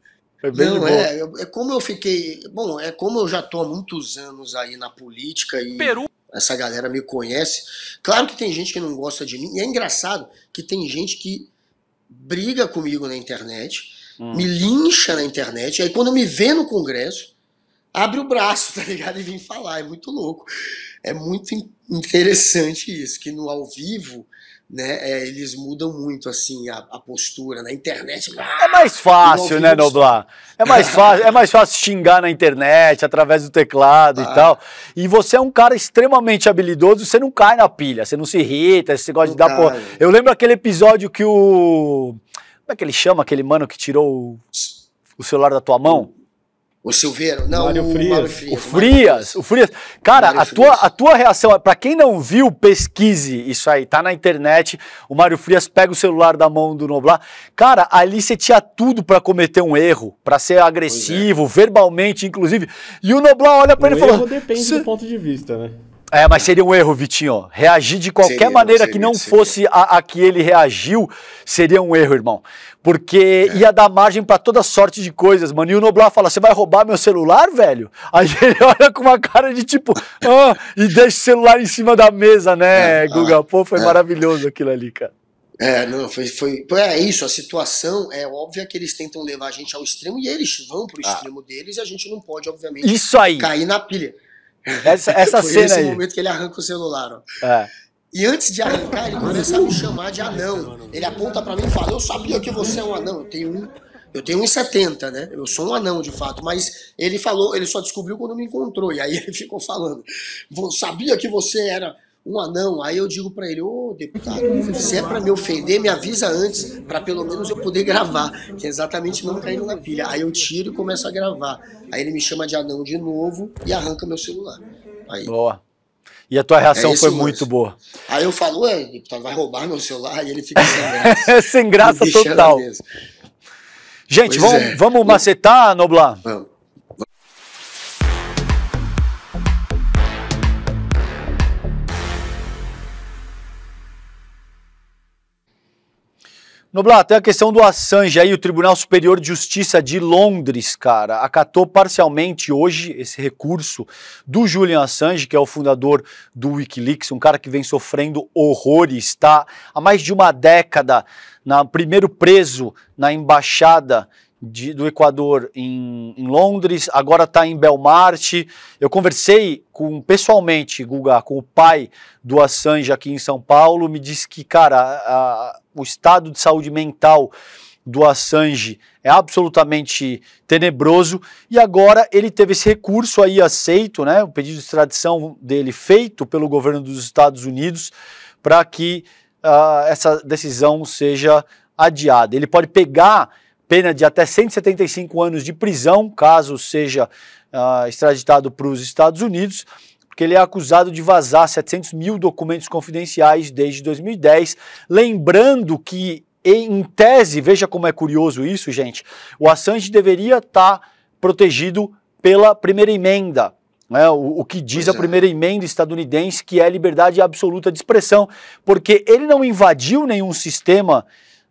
Foi bem Não, é, é como eu fiquei. Bom, é como eu já tô há muitos anos aí na política e. Peru essa galera me conhece. Claro que tem gente que não gosta de mim, e é engraçado que tem gente que briga comigo na internet, hum. me lincha na internet, aí quando me vê no Congresso, abre o braço, tá ligado? E vem falar, é muito louco. É muito interessante isso, que no ao vivo né, é, eles mudam muito assim a, a postura na internet. é mais fácil, né, Noblar? É mais fácil, é mais fácil xingar na internet através do teclado ah. e tal. E você é um cara extremamente habilidoso, você não cai na pilha, você não se irrita, você gosta não de dar por... Eu lembro aquele episódio que o como é que ele chama aquele mano que tirou o, o celular da tua mão? O Silveiro, não, Mário o Frias. Mário Frias. O Frias, o Frias. Cara, a tua, Frias. a tua reação, para quem não viu, pesquise isso aí, tá na internet. O Mário Frias pega o celular da mão do Noblar. Cara, ali você tinha tudo para cometer um erro, para ser é. agressivo, é. verbalmente, inclusive. E o Noblar olha para ele e fala. Depende do ponto de vista, né? É, mas seria um erro, Vitinho. Reagir de qualquer seria, maneira seria, que não seria. fosse a, a, que ele reagiu seria um erro, irmão. Porque é. ia dar margem para toda sorte de coisas, mano. E o Noblar fala: Você vai roubar meu celular, velho? Aí ele olha com uma cara de tipo, ah, e deixa o celular em cima da mesa, né, é, Guga? Pô, foi é. maravilhoso aquilo ali, cara. É, não, foi, foi. É isso, a situação é óbvia que eles tentam levar a gente ao extremo e eles vão pro ah. extremo deles e a gente não pode, obviamente, isso aí. cair na pilha. Essa, essa Foi cena esse aí. momento que ele arranca o celular, ó. É. E antes de arrancar, ele começa a me chamar de anão. Ele aponta para mim e fala: Eu sabia que você é um anão. Eu tenho um. Eu tenho 1,70, né? Eu sou um anão, de fato, mas ele falou, ele só descobriu quando me encontrou, e aí ele ficou falando. Sabia que você era um anão. Aí eu digo para ele, ô oh, deputado, se é para me ofender, me avisa antes, para pelo menos eu poder gravar, que é exatamente não caindo na pilha. Aí eu tiro e começo a gravar. Aí ele me chama de anão de novo e arranca meu celular. Aí. Boa. E a tua é reação é foi muito boa. Aí eu falo, ué, deputado, vai roubar meu celular e ele fica sem graça. sem graça total. Gente, vamos, é. vamos macetar, Noblar? Vamos. Noblar, tem a questão do Assange aí, o Tribunal Superior de Justiça de Londres, cara, acatou parcialmente hoje esse recurso do Julian Assange, que é o fundador do Wikileaks, um cara que vem sofrendo horrores, está há mais de uma década na, primeiro preso na embaixada de, do Equador em, em Londres, agora está em Belmarte. Eu conversei com pessoalmente, Guga, com o pai do Assange aqui em São Paulo, me disse que, cara, a, a, o estado de saúde mental do Assange é absolutamente tenebroso e agora ele teve esse recurso aí aceito, né, o pedido de extradição dele feito pelo governo dos Estados Unidos para que uh, essa decisão seja adiada. Ele pode pegar pena de até 175 anos de prisão, caso seja uh, extraditado para os Estados Unidos, porque ele é acusado de vazar 700 mil documentos confidenciais desde 2010. Lembrando que, em tese, veja como é curioso isso, gente, o Assange deveria estar tá protegido pela primeira emenda, é, o, o, que diz a é. primeira emenda estadunidense, que é liberdade absoluta de expressão, porque ele não invadiu nenhum sistema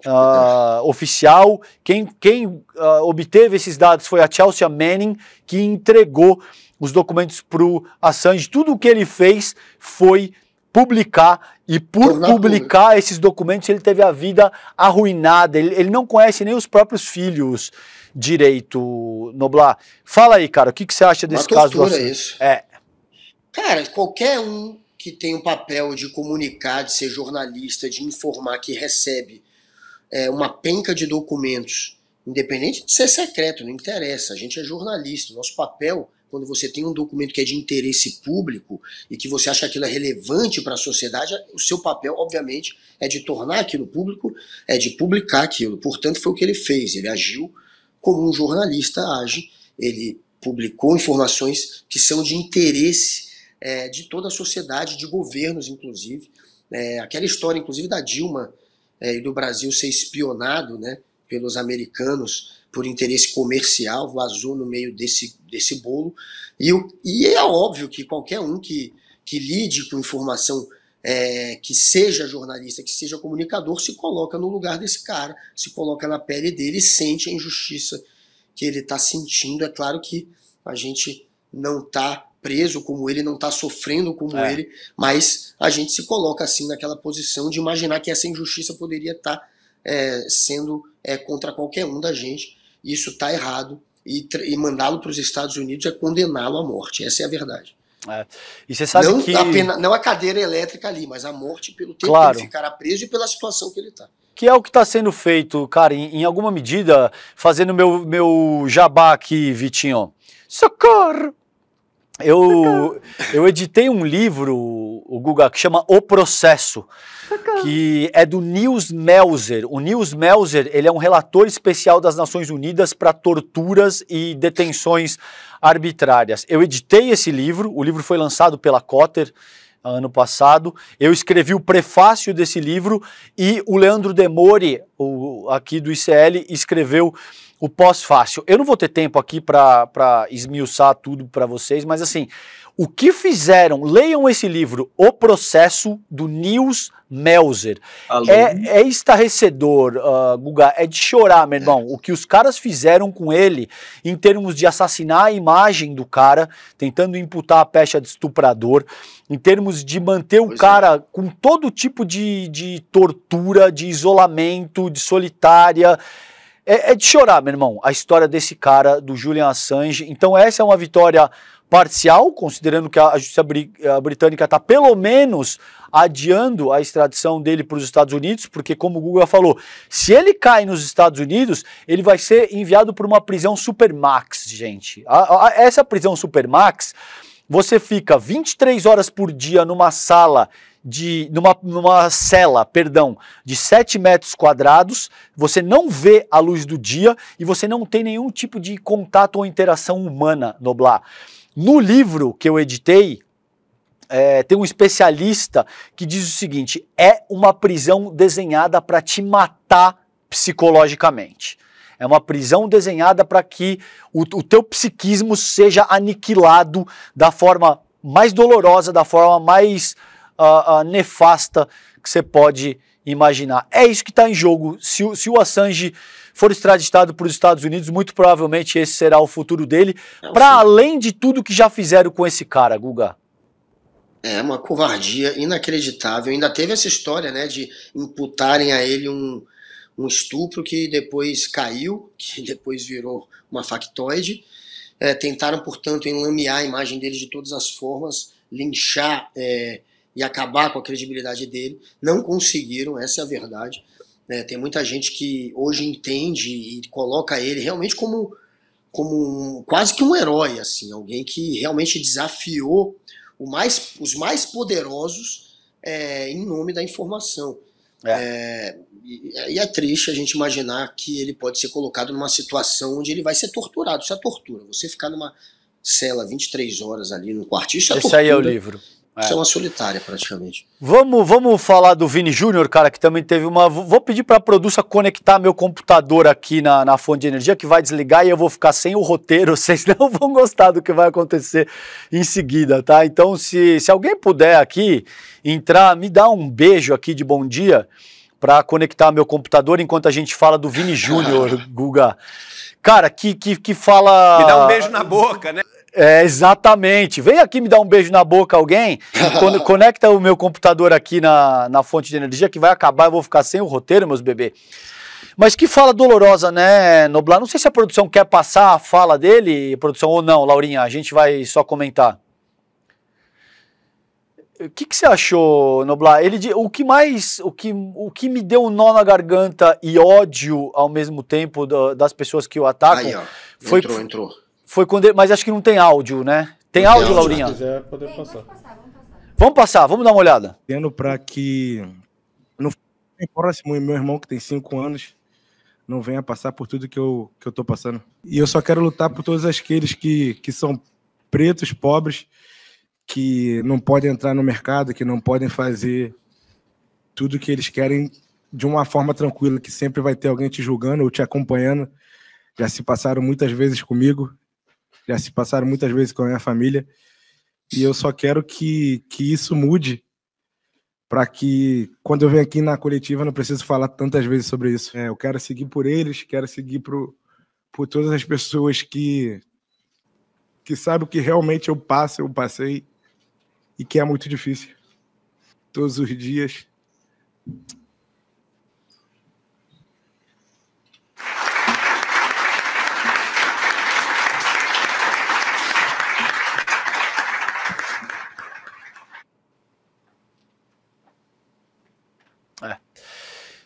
uh, oficial. Quem, quem uh, obteve esses dados foi a Chelsea Manning, que entregou os documentos para o Assange. Tudo o que ele fez foi publicar e por Tornar publicar público. esses documentos ele teve a vida arruinada. Ele, ele não conhece nem os próprios filhos direito, Noblar. Fala aí, cara, o que, que você acha desse Uma caso? Assim? Isso. É. Cara, qualquer um que tem o um papel de comunicar, de ser jornalista, de informar que recebe é, uma penca de documentos, independente de ser secreto, não interessa. A gente é jornalista, nosso papel quando você tem um documento que é de interesse público e que você acha que aquilo é relevante para a sociedade, o seu papel, obviamente, é de tornar aquilo público, é de publicar aquilo. Portanto, foi o que ele fez. Ele agiu como um jornalista age. Ele publicou informações que são de interesse é, de toda a sociedade, de governos, inclusive. É, aquela história, inclusive, da Dilma é, e do Brasil ser espionado né, pelos americanos por interesse comercial, vazou no meio desse, desse bolo. E, e é óbvio que qualquer um que, que lide com informação é, que seja jornalista, que seja comunicador, se coloca no lugar desse cara, se coloca na pele dele e sente a injustiça que ele está sentindo. É claro que a gente não está preso como ele, não está sofrendo como é. ele, mas a gente se coloca assim naquela posição de imaginar que essa injustiça poderia estar tá, é, sendo é, contra qualquer um da gente. Isso está errado e, e mandá-lo para os Estados Unidos é condená-lo à morte. Essa é a verdade. É. E você sabe não que. A pena, não a cadeira elétrica ali, mas a morte pelo tempo claro. que ele ficará preso e pela situação que ele está. Que é o que está sendo feito, cara, em, em, alguma medida, fazendo meu, meu jabá aqui, Vitinho. Socorro! Eu, eu editei um livro, o Guga, que chama O Processo, que é do Nils Melzer. O Nils Melzer, ele é um relator especial das Nações Unidas para torturas e detenções arbitrárias. Eu editei esse livro, o livro foi lançado pela Cotter ano passado. Eu escrevi o prefácio desse livro e o Leandro Demore, o, aqui do ICL, escreveu o pós-fácil. Eu não vou ter tempo aqui para esmiuçar tudo para vocês, mas assim, o que fizeram, leiam esse livro, O Processo do Nils Melzer. É, é estarrecedor, uh, Guga, é de chorar, meu irmão. O que os caras fizeram com ele em termos de assassinar a imagem do cara, tentando imputar a pecha de estuprador, em termos de manter o pois é. cara é. com todo tipo de, de tortura, de isolamento, de solitária é, é de chorar, meu irmão, a história desse cara, do Julian Assange. Então, essa é uma vitória parcial, considerando que a justiça eh, britânica está pelo menos adiando a extradição dele para os Estados Unidos, porque como o Google falou, se ele cai nos Estados Unidos, ele vai ser enviado para uma prisão supermax, gente. A, a, essa prisão supermax, você fica 23 horas por dia numa sala de numa, numa cela, perdão, de 7 metros quadrados, você não vê a luz do dia e você não tem nenhum tipo de contato ou interação humana, Noblar. No livro que eu editei, é, tem um especialista que diz o seguinte: é uma prisão desenhada para te matar psicologicamente. É uma prisão desenhada para que o, o teu psiquismo seja aniquilado da forma mais dolorosa, da forma mais uh, uh, nefasta que você pode imaginar. É isso que está em jogo. Se o, se o Assange for extraditado para os Estados Unidos, muito provavelmente esse será o futuro dele, para além de tudo que já fizeram com esse cara, Guga. É uma covardia inacreditável. Ainda teve essa história, né, de imputarem a ele um, um estupro que depois caiu, que depois virou uma factoide. É, tentaram, portanto, enlamear a imagem dele de todas as formas, linchar é, e acabar com a credibilidade dele. Não conseguiram, essa é a verdade. Né? Tem muita gente que hoje entende e coloca ele realmente como, como um, quase que um herói, assim, alguém que realmente desafiou mais, os mais poderosos é, em nome da informação. É. É, e é triste a gente imaginar que ele pode ser colocado numa situação onde ele vai ser torturado. Isso é tortura. Você ficar numa cela 23 horas ali no quarto, isso é Esse tortura. aí é o livro. É. é. uma solitária, praticamente. Vamos, vamos falar do Vini Júnior, cara, que também teve uma. Vou pedir para a produção conectar meu computador aqui na, na fonte de energia, que vai desligar e eu vou ficar sem o roteiro. Vocês não vão gostar do que vai acontecer em seguida, tá? Então, se, se alguém puder aqui entrar, me dá um beijo aqui de bom dia para conectar meu computador enquanto a gente fala do Vini Júnior, Guga. Cara, que, que, que fala. Me dá um beijo na boca, né? É, exatamente. Vem aqui me dar um beijo na boca alguém. conecta o meu computador aqui na, na fonte de energia, que vai acabar, eu vou ficar sem o roteiro, meus bebês. Mas que fala dolorosa, né, Noblar? Não sei se a produção quer passar a fala dele, produção, ou não, Laurinha. A gente vai só comentar. O que, que você achou, Noblar? Ele, o que mais, o que, o que me deu um nó na garganta e ódio ao mesmo tempo do, das pessoas que o atacam Aí, ó. Entrou, foi entrou. Foi quando ele, mas acho que não tem áudio, né? Tem áudio, áudio, Laurinha? Se quiser, pode tem, passar. Passar, vamos passar. Vamos passar, vamos dar uma olhada. Tendo para que no próximo meu irmão que tem cinco anos não venha passar por tudo que eu que eu tô passando. E eu só quero lutar por todos aqueles que que são pretos, pobres, que não podem entrar no mercado, que não podem fazer tudo que eles querem de uma forma tranquila, que sempre vai ter alguém te julgando ou te acompanhando. Já se passaram muitas vezes comigo já se passaram muitas vezes com a minha família. E eu só quero que, que isso mude para que quando eu venho aqui na coletiva não preciso falar tantas vezes sobre isso. É, eu quero seguir por eles, quero seguir por, por todas as pessoas que que sabem o que realmente eu passo, eu passei e que é muito difícil todos os dias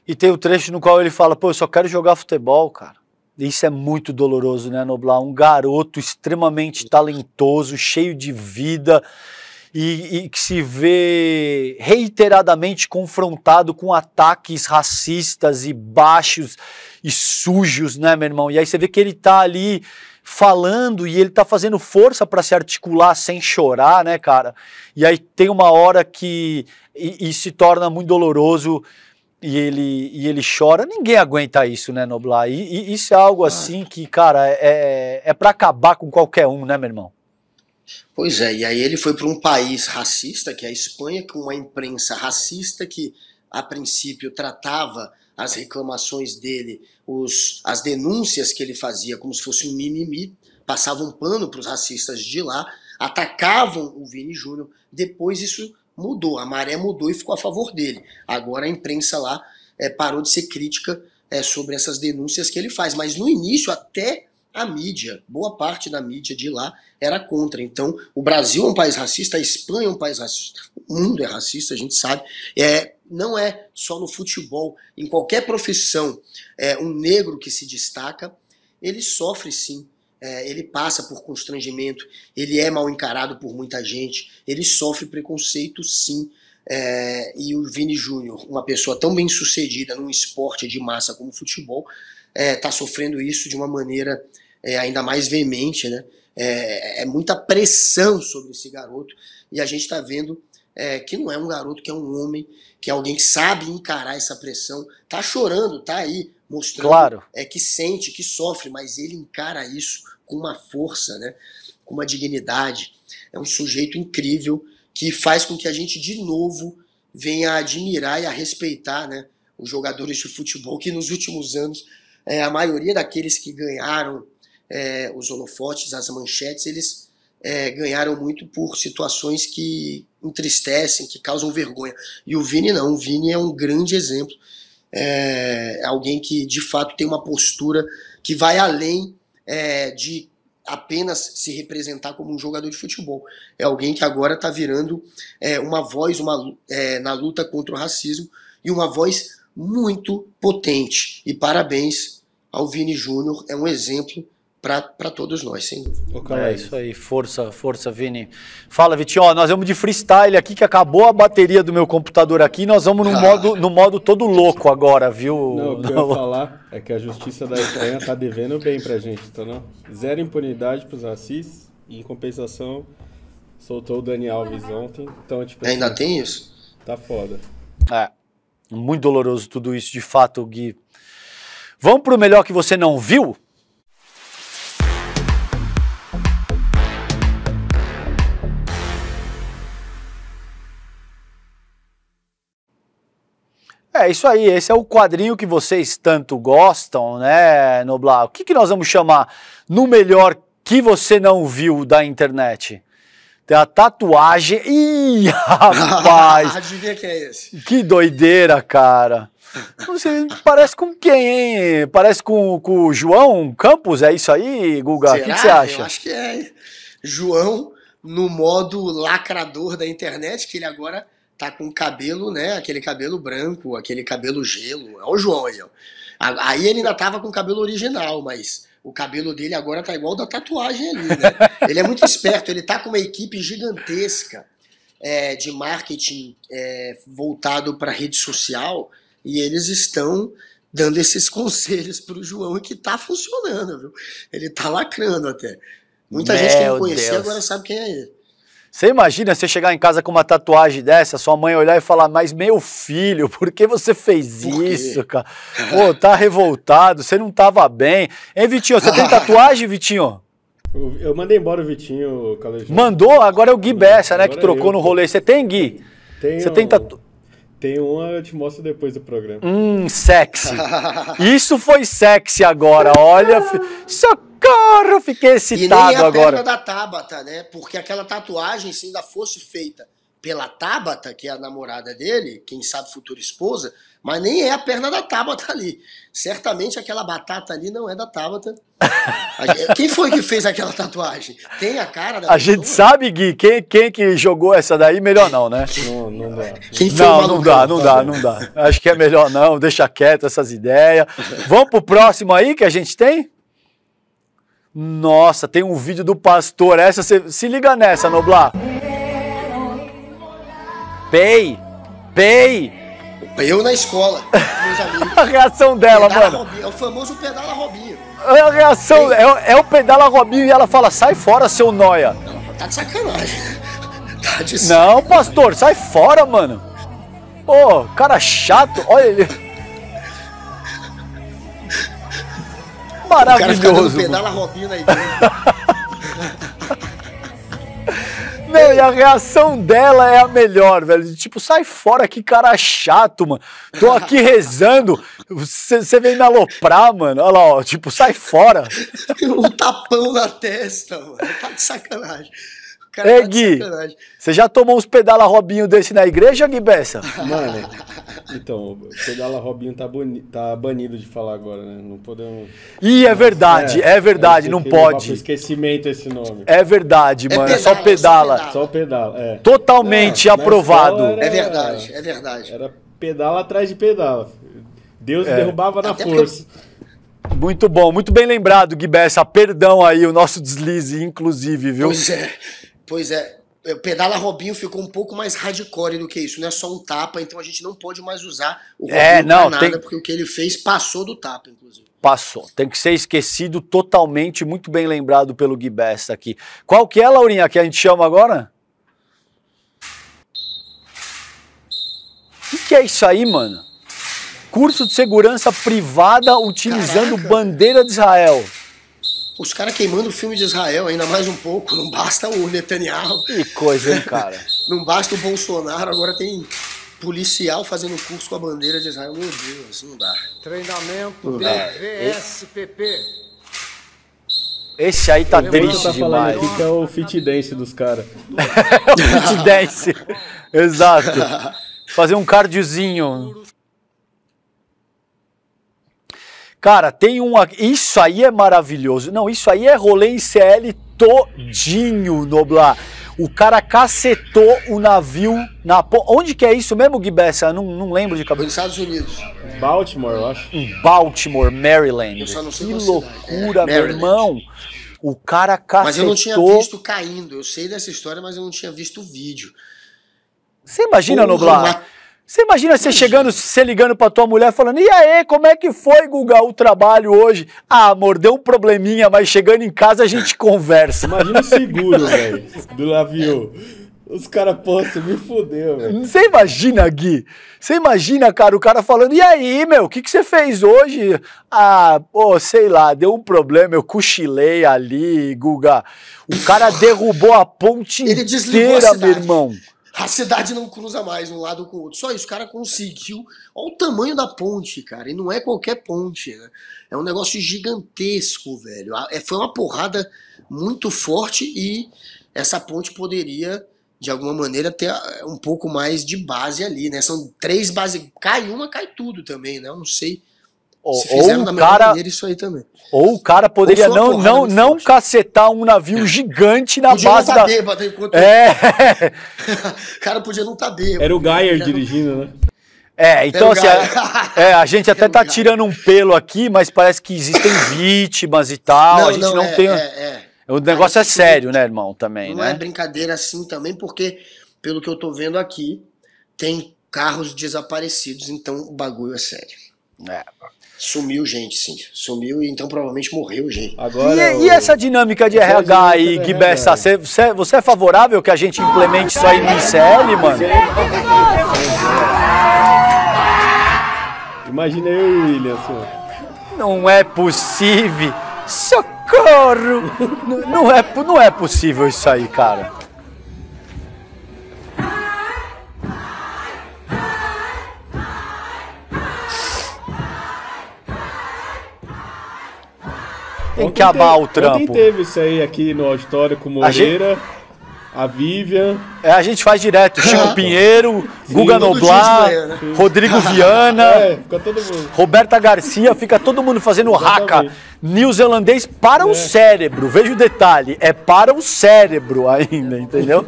E tem o um trecho no qual ele fala: pô, eu só quero jogar futebol, cara. Isso é muito doloroso, né, Noblar? Um garoto extremamente talentoso, cheio de vida e, e que se vê reiteradamente confrontado com ataques racistas e baixos e sujos, né, meu irmão? E aí você vê que ele tá ali falando e ele tá fazendo força para se articular sem chorar, né, cara? E aí tem uma hora que e, e se torna muito doloroso e ele, e ele chora, ninguém aguenta isso, né, Noblar? E, e isso é algo ah. assim que, cara, é, é, é para acabar com qualquer um, né, meu irmão? Pois é, e aí ele foi para um país racista, que é a Espanha, com uma imprensa racista que, a princípio, tratava as reclamações dele, os, as denúncias que ele fazia, como se fosse um mimimi, passavam pano para os racistas de lá, atacavam o Vini Júnior, depois isso mudou, a maré mudou e ficou a favor dele. Agora a imprensa lá é, parou de ser crítica é, sobre essas denúncias que ele faz, mas no início até a mídia, boa parte da mídia de lá era contra. Então, o Brasil é um país racista, a Espanha é um país racista, o mundo é racista, a gente sabe. É, não é só no futebol, em qualquer profissão, é, um negro que se destaca, ele sofre sim é, ele passa por constrangimento, ele é mal encarado por muita gente, ele sofre preconceito sim. É, e o Vini Júnior, uma pessoa tão bem sucedida num esporte de massa como o futebol, está é, tá sofrendo isso de uma maneira é, ainda mais veemente. Né? É, é, muita pressão sobre esse garoto e a gente está vendo é, que não é um garoto, que é um homem, que é alguém que sabe encarar essa pressão, tá chorando, tá aí mostrando claro. é que sente, que sofre, mas ele encara isso com uma força, né? Com uma dignidade. É um sujeito incrível que faz com que a gente de novo venha a admirar e a respeitar, né? Os jogadores de futebol que nos últimos anos é, a maioria daqueles que ganharam é, os holofotes, as manchetes, eles é, ganharam muito por situações que entristecem, que causam vergonha. E o Vini não, o Vini é um grande exemplo é, alguém que de fato tem uma postura que vai além é, de apenas se representar como um jogador de futebol. É alguém que agora está virando é, uma voz uma, é, na luta contra o racismo e uma voz muito potente. E parabéns ao Vini Júnior, é um exemplo para todos nós, sem dúvida. Okay, é isso aí, força, força, Vini. Fala, Vitinho, ó, nós vamos de freestyle aqui, que acabou a bateria do meu computador aqui, nós vamos no, ah. modo, no modo todo louco agora, viu? Não, o que eu ia falar é que a justiça da Espanha tá devendo bem pra gente, tá não? Zero impunidade pros nazis e em compensação soltou o Dani Alves ontem, então é tipo Ainda assim, tem isso? Tá foda. É, muito doloroso tudo isso, de fato, Gui. Vamos pro melhor que você não viu? É isso aí, esse é o quadrinho que vocês tanto gostam, né, Noblar? O que, que nós vamos chamar no melhor que você não viu da internet? Tem a tatuagem. Ih, rapaz! Adivinha quem é esse? Que doideira, cara. parece com quem, hein? Parece com, com o João Campos, é isso aí, Guga? O que, que você acha? Eu acho que é. João no modo lacrador da internet, que ele agora tá com cabelo, né? Aquele cabelo branco, aquele cabelo gelo. É o João aí, ó. Aí ele ainda tava com cabelo original, mas o cabelo dele agora tá igual da tatuagem ali, né? Ele é muito esperto, ele tá com uma equipe gigantesca é, de marketing é, voltado para rede social e eles estão dando esses conselhos pro João e que tá funcionando, viu? Ele tá lacrando até. Muita Meu gente que não conhecia Deus. agora sabe quem é ele. Você imagina você chegar em casa com uma tatuagem dessa, sua mãe olhar e falar, mas meu filho, por que você fez isso, cara? Pô, tá revoltado, você não tava bem. Hein, Vitinho, você tem tatuagem, Vitinho? Eu mandei embora o Vitinho, Calejão. Mandou? Agora é o Gui Bessa, né, agora que é trocou eu. no rolê. Você tem, Gui? Tenho... Você tem tatuagem? Tem uma, eu te mostro depois do programa. Hum, sexy. Isso foi sexy agora, olha. Socorro, fiquei excitado e nem a agora. da Tabata, né? Porque aquela tatuagem, se ainda fosse feita pela Tabata, que é a namorada dele, quem sabe futura esposa, mas nem é a perna da Tabata ali. Certamente aquela batata ali não é da Tabata. quem foi que fez aquela tatuagem? Tem a cara da A pessoa? gente sabe, Gui, quem, quem que jogou essa daí, melhor não, né? Não, não dá. Quem foi não, não dá, não dá, não dá. Acho que é melhor não, deixa quieto essas ideias. Vamos pro próximo aí que a gente tem? Nossa, tem um vídeo do pastor. Essa se, se liga nessa, Noblar. Pei! Pei! Eu na escola, meus amigos. a reação dela, pedala mano. Robinho, é o famoso pedala Robinho. A reação é, é, o pedala Robinho e ela fala: sai fora, seu noia. Não, tá de sacanagem. Tá de sacanagem. Não, pastor, sai fora, mano. Pô, cara chato, olha ele. Maravilhoso. O cara pedala Robinho na igreja. Não, e a reação dela é a melhor, velho. Tipo, sai fora, que cara chato, mano. Tô aqui rezando, você vem me aloprar, mano. Olha lá, ó, tipo, sai fora. um tapão na testa, mano. Tá de sacanagem. Cara, tá Gui, você já tomou uns pedala Robinho desse na igreja, Gui Bessa? Mano, então, pedala Robinho tá, boni, tá banido de falar agora, né? Não podemos... Ih, é verdade, é, é verdade, não pode. Esquecimento esse nome. É verdade, é mano, é, só pedala. Só pedala, só pedala é. Totalmente é, aprovado. Era, é verdade, é verdade. Era pedala atrás de pedala. Deus é. derrubava na Até força. Muito bom, muito bem lembrado, Gui Bessa. Perdão aí o nosso deslize, inclusive, viu? Pois é. Pois é. O é, pedala Robinho ficou um pouco mais hardcore do que isso, não é só um tapa, então a gente não pode mais usar o é, Robinho é, não, nada, tem... porque o que ele fez passou do tapa, inclusive. Passou, tem que ser esquecido totalmente, muito bem lembrado pelo Gui Besta aqui. Qual que é, Laurinha, que a gente chama agora? O que, que é isso aí, mano? Curso de segurança privada utilizando Caraca. bandeira de Israel. Os caras queimando o filme de Israel ainda mais um pouco. Não basta o Netanyahu. Que coisa, hein, cara? não basta o Bolsonaro, agora tem policial fazendo curso com a bandeira de Israel. Meu Deus, assim não dá. Treinamento VSPP. É, Esse aí tá triste tá demais. Aqui que é o fit dance dos caras. fit dance. Exato. Fazer um cardiozinho. Cara, tem um. Isso aí é maravilhoso. Não, isso aí é rolê em CL todinho, Noblar. O cara cacetou o navio na. Onde que é isso mesmo, Gui Bessa? Não, não lembro de cabeça. Nos Estados Unidos. Baltimore, eu acho. Baltimore, Maryland. que loucura, é, meu irmão. O cara cacetou. Mas eu não tinha visto caindo. Eu sei dessa história, mas eu não tinha visto o vídeo. Você imagina, Porra, Noblar? Uma você imagina você chegando, você ligando pra tua mulher falando, e aí, como é que foi, Guga, o trabalho hoje? Ah, amor, deu um probleminha, mas chegando em casa a gente conversa. Imagina o seguro, velho, do avião. Os caras, pô, me fodeu, velho. Você imagina, Gui? Você imagina, cara, o cara falando, e aí, meu, o que, que você fez hoje? Ah, pô, sei lá, deu um problema, eu cochilei ali, Guga. O cara derrubou a ponte Ele inteira, meu irmão. A cidade não cruza mais um lado com o outro. Só isso, o cara conseguiu. Olha o tamanho da ponte, cara. E não é qualquer ponte, né? É um negócio gigantesco, velho. É, foi uma porrada muito forte e essa ponte poderia, de alguma maneira, ter eh, um pouco mais de base ali, né? São três bases. Cai uma, cai tudo também, né? Eu não sei ou, ou o cara isso aí também. Ou o cara poderia não não não forte. cacetar um navio é. gigante na podia base não tá da bêbado, enquanto... É. cara podia não tá bêbado. Era o Geyer dirigindo, né? É, então assim, é, é, a gente até tá tirando um pelo aqui, mas parece que existem vítimas e tal. Não, a gente não, não é, tem. É, é. o negócio é, é sério, né, irmão? Também, não né? é brincadeira assim também, porque pelo que eu tô vendo aqui, tem carros desaparecidos, então o bagulho é sério. É. Sumiu gente, sim. Sumiu e então provavelmente morreu gente. Agora, e, o... e essa dinâmica de RH e Guiber Sá, você, você é favorável que a gente implemente isso aí no ICL, mano? Imagina eu William, só. Assim, não é possível. Socorro! não, é, não é possível isso aí, cara. Tem que acabar o trampo. Ontem teve isso aí aqui no auditório com Moreira. A Vivian. É, a gente faz direto. Chico Pinheiro, Sim, Guga Noblar, né? Rodrigo Viana, é, Roberta Garcia, fica todo mundo fazendo raca. Neozelandês para é. o cérebro. Veja o detalhe, é para o cérebro ainda, entendeu?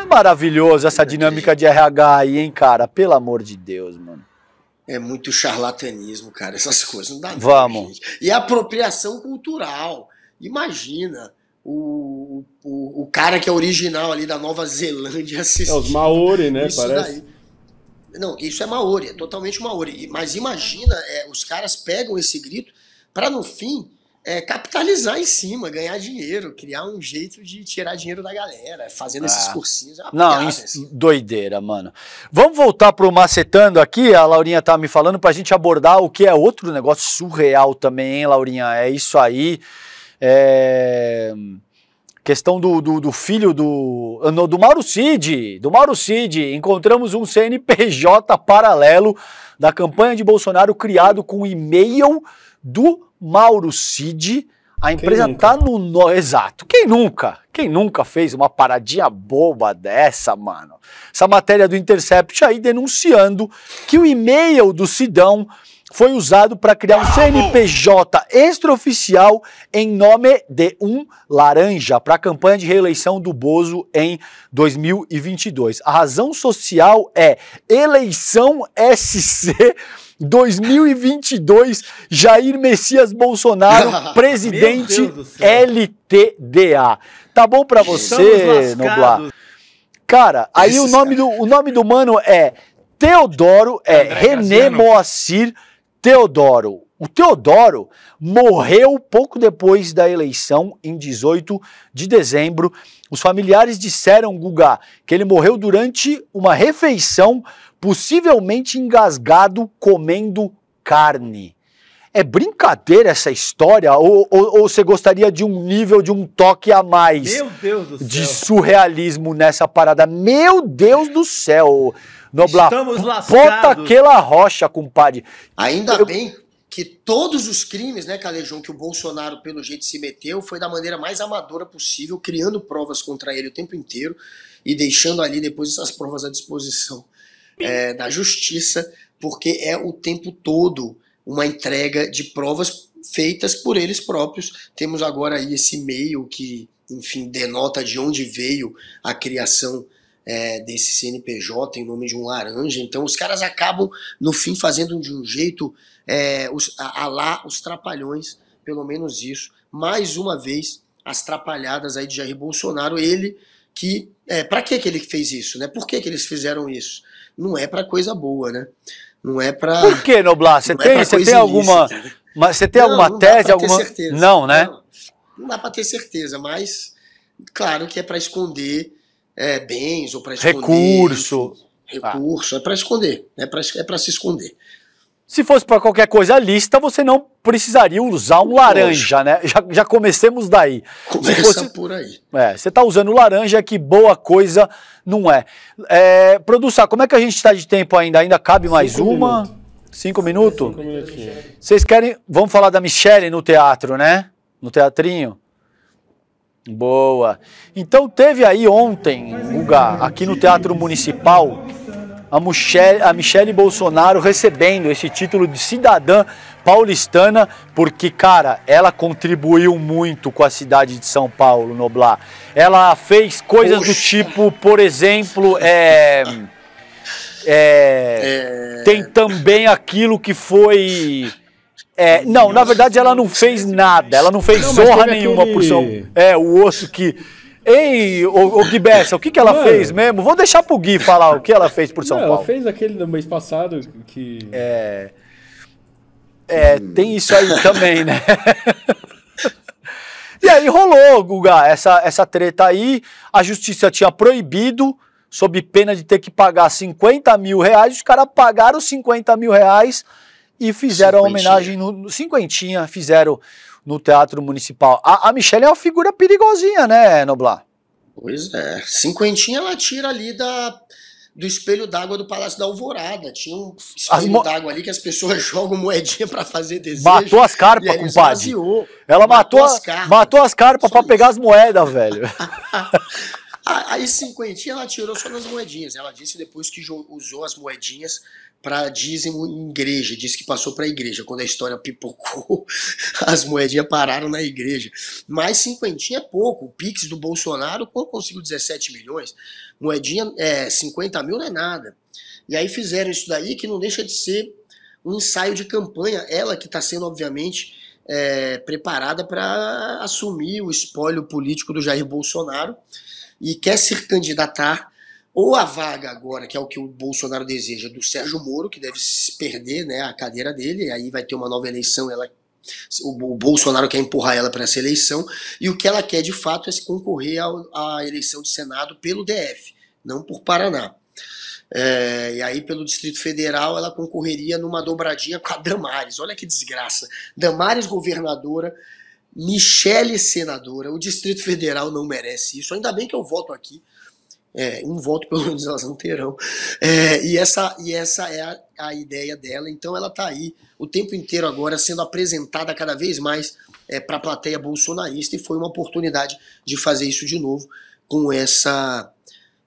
É maravilhoso essa dinâmica de RH aí, hein, cara? Pelo amor de Deus, mano. É muito charlatanismo, cara, essas coisas. Não dá Vamos. E apropriação cultural. Imagina o, o, o, cara que é original ali da Nova Zelândia assistindo. É os Maori, né? Isso parece. Daí. Não, isso é Maori, é totalmente Maori. Mas imagina, é, os caras pegam esse grito para no fim é, capitalizar em cima, ganhar dinheiro, criar um jeito de tirar dinheiro da galera, fazendo é. esses cursinhos. É não, piada, assim. doideira, mano. Vamos voltar pro macetando aqui, a Laurinha tá me falando pra gente abordar o que é outro negócio surreal também, hein, Laurinha? É isso aí. É... Questão do, do, do filho do. Ah, do Mauro Cid. Do Mauro Cid. Encontramos um CNPJ paralelo da campanha de Bolsonaro criado com e-mail do Mauro Cid. A empresa tá no, no, Exato. Quem nunca? Quem nunca fez uma paradinha boba dessa, mano? Essa matéria do Intercept aí denunciando que o e-mail do Sidão foi usado para criar um CNPJ extraoficial em nome de um laranja para a campanha de reeleição do Bozo em 2022. A razão social é eleição SC 2022, Jair Messias Bolsonaro, presidente LTDA. Tá bom para você, Noblar? Cara, aí o nome, é do, o nome do mano é Teodoro, é André René Moacir Teodoro. O Teodoro morreu pouco depois da eleição, em 18 de dezembro. Os familiares disseram, Guga, que ele morreu durante uma refeição, possivelmente engasgado comendo carne. É brincadeira essa história? Ou, ou, ou, você gostaria de um nível, de um toque a mais? Meu Deus do céu! De surrealismo nessa parada. Meu Deus do céu! Noblar. Estamos lascados. Bota aquela rocha, compadre. Ainda Eu... bem que todos os crimes, né, Calejão, que o Bolsonaro pelo jeito se meteu, foi da maneira mais amadora possível, criando provas contra ele o tempo inteiro e deixando ali depois essas provas à disposição é, da justiça, porque é o tempo todo uma entrega de provas feitas por eles próprios. Temos agora aí esse e-mail que, enfim, denota de onde veio a criação é, desse CNPJ em nome de um laranja. Então os caras acabam, no fim, fazendo de um jeito é, os, a, a lá os trapalhões, pelo menos isso. Mais uma vez, as trapalhadas aí de Jair Bolsonaro, ele que. É, para que ele fez isso, né? Por que, que eles fizeram isso? Não é para coisa boa, né? Não é para. Por que, Noblar? Você é tem, é você tem alguma. Mas você tem não, alguma não tese? alguma... Não, né? Não, não dá para ter certeza, mas claro que é para esconder é, bens ou para esconder. Recurso. Recurso, ah. é para esconder, né? é para é pra se esconder. Se fosse para qualquer coisa lista, você não precisaria usar um laranja, Poxa. né? Já, já comecemos daí. Começa fosse, por aí. É, você está usando laranja, que boa coisa não é. é Produçar, como é que a gente está de tempo ainda? Ainda cabe mais Cinco uma? Minutos. Cinco minutos? Cinco minutinhos. Vocês querem... Vamos falar da Michelle no teatro, né? No teatrinho? Boa. Então teve aí ontem, Guga, aqui no Teatro Municipal a Michele, a Michelle Bolsonaro recebendo esse título de cidadã paulistana, porque, cara, ela contribuiu muito com a cidade de São Paulo, Noblar. Ela fez coisas Poxa. do tipo, por exemplo, é, é, é... tem também aquilo que foi. É, não, na verdade ela não fez nada, ela não fez não, zorra nenhuma aquele... por São. É, o osso que Ei, o, o Gui Bessa, o que, que ela Mano, fez mesmo? Vou deixar pro Gui falar o que ela fez por São não, Paulo. Ela fez aquele do mês passado que. É. É, hum. tem isso aí também, né? e aí rolou, Guga, essa, essa treta aí. A justiça tinha proibido, sob pena de ter que pagar 50 mil reais. Os caras pagaram 50 mil reais e fizeram a homenagem no, no. Cinquentinha, fizeram no Teatro Municipal. A, a Michelle é uma figura perigosinha, né, Noblar? Pois é. Cinquentinha ela tira ali da, do espelho d'água do Palácio da Alvorada. Tinha um espelho d'água ali que as pessoas jogam moedinha para fazer desejo. Matou as carpas, compadre. Ela matou, matou as carpas, para pegar as moedas, velho. Aí cinquentinha ela tirou só nas moedinhas. Ela disse depois que usou as moedinhas para dízimo em igreja, disse que passou para a igreja. Quando a história pipocou, as moedinhas pararam na igreja. Mas cinquentinha é pouco. O Pix do Bolsonaro, conseguiu 17 milhões, moedinha é, 50 mil não é nada. E aí fizeram isso daí que não deixa de ser um ensaio de campanha. Ela que está sendo, obviamente, é, preparada para assumir o espólio político do Jair Bolsonaro e quer se candidatar ou a vaga agora, que é o que o Bolsonaro deseja, do Sérgio Moro, que deve perder né, a cadeira dele, e aí vai ter uma nova eleição, ela, o, o Bolsonaro quer empurrar ela para essa eleição, e o que ela quer de fato é se concorrer à eleição de Senado pelo DF, não por Paraná. É, e aí, pelo Distrito Federal, ela concorreria numa dobradinha com a Damares. Olha que desgraça. Damares, governadora, Michele, senadora. O Distrito Federal não merece isso. Ainda bem que eu voto aqui é, um voto, pelo menos, elas não terão. É, e, essa, e essa é a, a ideia dela. Então, ela está aí o tempo inteiro agora sendo apresentada cada vez mais é, para a plateia bolsonarista e foi uma oportunidade de fazer isso de novo com essa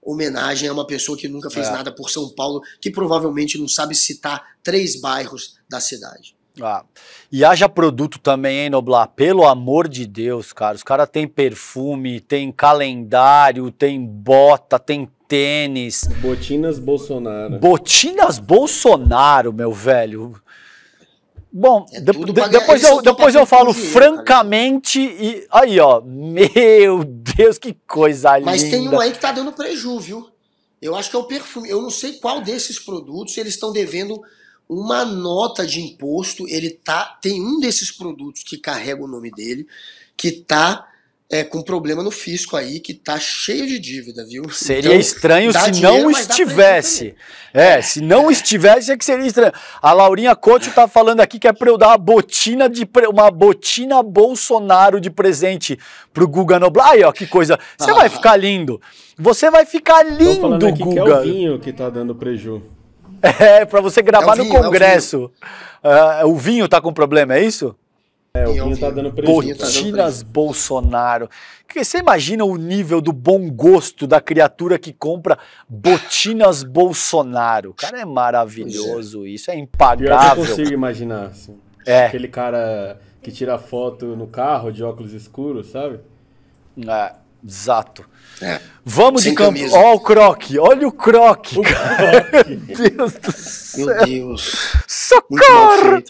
homenagem a uma pessoa que nunca fez é. nada por São Paulo, que provavelmente não sabe citar três bairros da cidade. Ah, e haja produto também, hein, Noblar? Pelo amor de Deus, cara. Os caras têm perfume, tem calendário, tem bota, tem tênis. Botinas Bolsonaro. Botinas Bolsonaro, meu velho. Bom, é de, de, depois eu, depois eu falo dinheiro, francamente cara. e aí, ó, meu Deus, que coisa Mas linda. Mas tem um aí que tá dando preju, viu? Eu acho que é o perfume. Eu não sei qual desses produtos eles estão devendo uma nota de imposto, ele tá tem um desses produtos que carrega o nome dele, que tá é, com problema no fisco aí, que tá cheio de dívida, viu? Seria então, estranho se dinheiro, não estivesse. É, se não é. estivesse é que seria estranho. A Laurinha Couto tá falando aqui que é para eu dar uma botina de uma botina Bolsonaro de presente pro Guga Noblar. Aí, ó, que coisa. Você ah, vai ficar lindo. Você vai ficar lindo, Tô falando aqui Guga. Que é o vinho que tá dando prejuízo. É, para você gravar é vinho, no Congresso. É o, vinho. Uh, o vinho tá com problema, é isso? É, o é vinho, tá vinho tá dando prejuízo. Botinas tá Bolsonaro. Você imagina o nível do bom gosto da criatura que compra botinas Bolsonaro? Cara, é maravilhoso é. isso, é impagável. eu consigo imaginar, assim. É. Aquele cara que tira foto no carro de óculos escuros, sabe? É. Exato. É. Vamos Sem de campo. Ó, oh, o Croc. Olha o Croc. O Meu Deus do céu. Meu Deus. Socorro!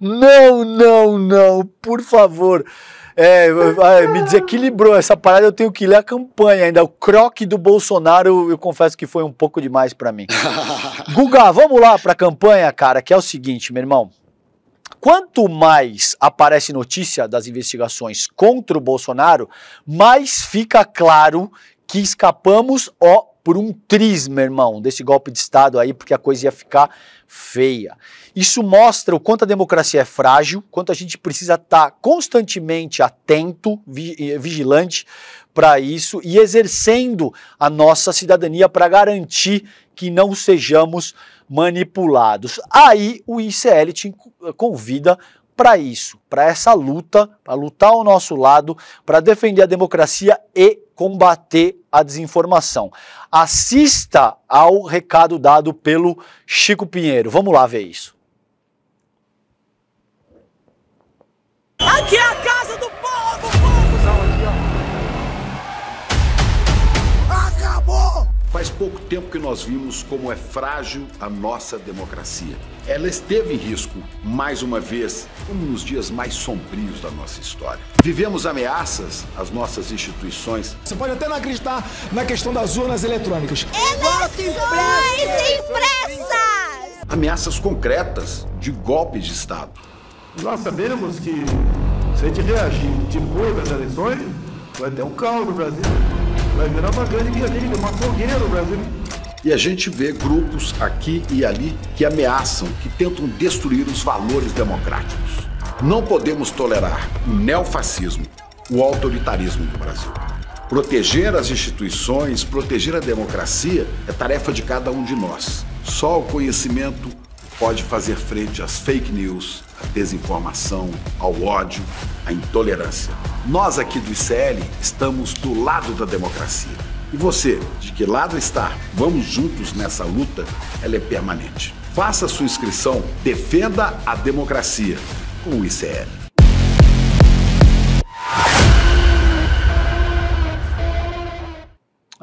Não, não, não. Por favor. É, é, é, me desequilibrou essa parada. Eu tenho que ler a campanha ainda. O croque do Bolsonaro, eu confesso que foi um pouco demais para mim. Guga, vamos lá para a campanha, cara, que é o seguinte, meu irmão. Quanto mais aparece notícia das investigações contra o Bolsonaro, mais fica claro que escapamos, ó, por um triz, meu irmão, desse golpe de Estado aí, porque a coisa ia ficar feia. Isso mostra o quanto a democracia é frágil, quanto a gente precisa estar tá constantemente atento, vi vigilante para isso e exercendo a nossa cidadania para garantir que não sejamos manipulados. Aí o ICL te eh, convida para isso, para essa luta, para lutar ao nosso lado, para defender a democracia e combater a desinformação. Assista ao recado dado pelo Chico Pinheiro. Vamos lá ver isso. Aqui, é Faz pouco tempo que nós vimos como é frágil a nossa democracia. Ela esteve em risco, mais uma vez, um nos dias mais sombrios da nossa história. Vivemos ameaças às nossas instituições. Você pode até não acreditar na questão das urnas eletrônicas. Eleições impressas! Ameaças concretas de golpe de Estado. Nós sabemos que se a gente reagir depois das eleições, vai ter um caos no Brasil. Vai virar uma grande guerrilha, uma fogueira no Brasil. E a gente vê grupos aqui e ali que ameaçam, que tentam destruir os valores democráticos. Não podemos tolerar o neofascismo, o autoritarismo do Brasil. Proteger as instituições, proteger a democracia é tarefa de cada um de nós. Só o conhecimento pode fazer frente às fake news, à desinformação, ao ódio, à intolerância. Nós aqui do ICL estamos do lado da democracia. E você, de que lado está? Vamos juntos nessa luta, ela é permanente. Faça sua inscrição, defenda a democracia com o ICL.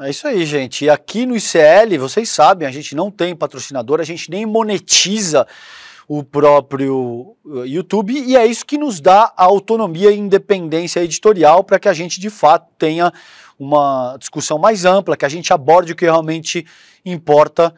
É isso aí, gente. E aqui no ICL, vocês sabem, a gente não tem patrocinador, a gente nem monetiza o próprio eh, YouTube, e é isso que nos dá a autonomia e independência editorial para que a gente de fato tenha uma discussão mais ampla, que a gente aborde o que realmente importa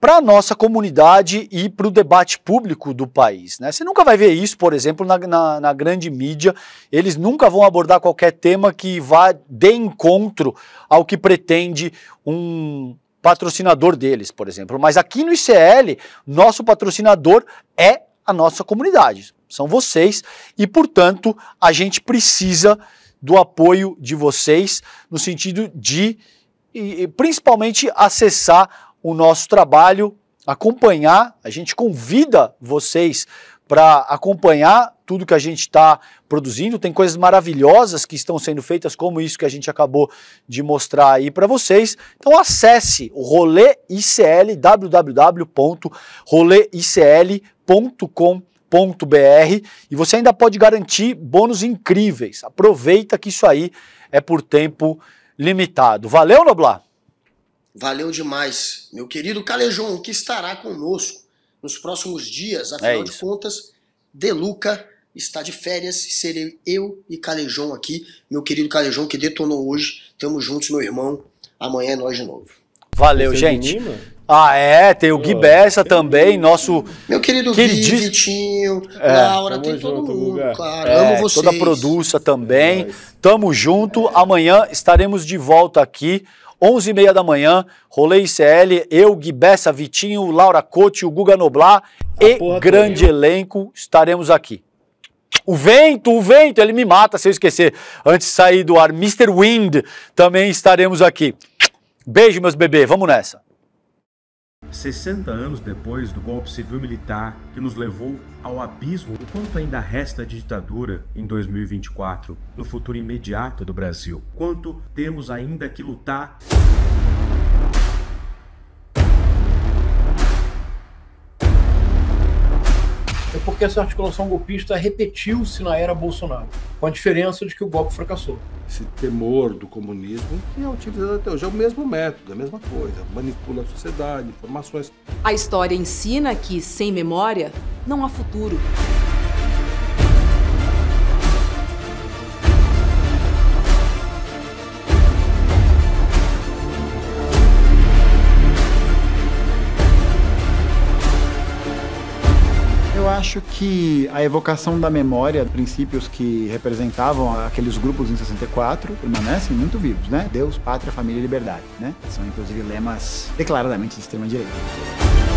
para a nossa comunidade e para o debate público do país. Né? Você nunca vai ver isso, por exemplo, na, na, na, grande mídia. Eles nunca vão abordar qualquer tema que vá de encontro ao que pretende um, patrocinador deles, por exemplo. Mas aqui no ICL, nosso patrocinador é a nossa comunidade, são vocês e, portanto, a gente precisa do apoio de vocês no sentido de e, principalmente acessar o nosso trabalho, acompanhar, a gente convida vocês para acompanhar tudo que a gente está produzindo. Tem coisas maravilhosas que estão sendo feitas, como isso que a gente acabou de mostrar aí para vocês. Então acesse o Rolê ICL, www.roleicl.com.br e você ainda pode garantir bônus incríveis. Aproveita que isso aí é por tempo limitado. Valeu, Noblar? Valeu demais, meu querido Calejão, que estará conosco nos próximos dias. É Afinal é de contas, Deluca Luca está de férias, serei eu e Calejão aqui, meu querido Calejão que detonou hoje. Tamo juntos, meu irmão. Amanhã é nós de novo. Valeu, é gente. ah, é, tem o Gui Bessa também, nosso. Meu querido Gui, diz... Vitinho, é, Laura, tem junto, todo mundo, cara. É, amo vocês. Toda a produça também. É Tamo junto. Amanhã estaremos de volta aqui. 11 h 30 da manhã, Rolê ICL, eu, Gui Bessa, Vitinho, Laura Cote, o Guga Noblar e grande elenco estaremos aqui. O vento, o vento, ele me mata se eu esquecer. Antes de sair do ar, Mr. Wind, também estaremos aqui. Beijo, meus bebês, vamos nessa. 60 anos depois do golpe civil militar que nos levou ao abismo, o quanto ainda resta de ditadura em 2024, no futuro imediato do Brasil? Quanto temos ainda que lutar? é porque essa articulação golpista repetiu-se na era Bolsonaro, com a diferença de que o golpe fracassou. Esse temor do comunismo que é utilizado até hoje é o mesmo método, é a mesma coisa, manipula a sociedade, informações. A história ensina que, sem memória, não há futuro. acho que a evocação da memória, princípios que representavam aqueles grupos em 64, permanecem muito vivos, né? Deus, pátria, família e liberdade, né? São inclusive lemas declaradamente de extrema direita.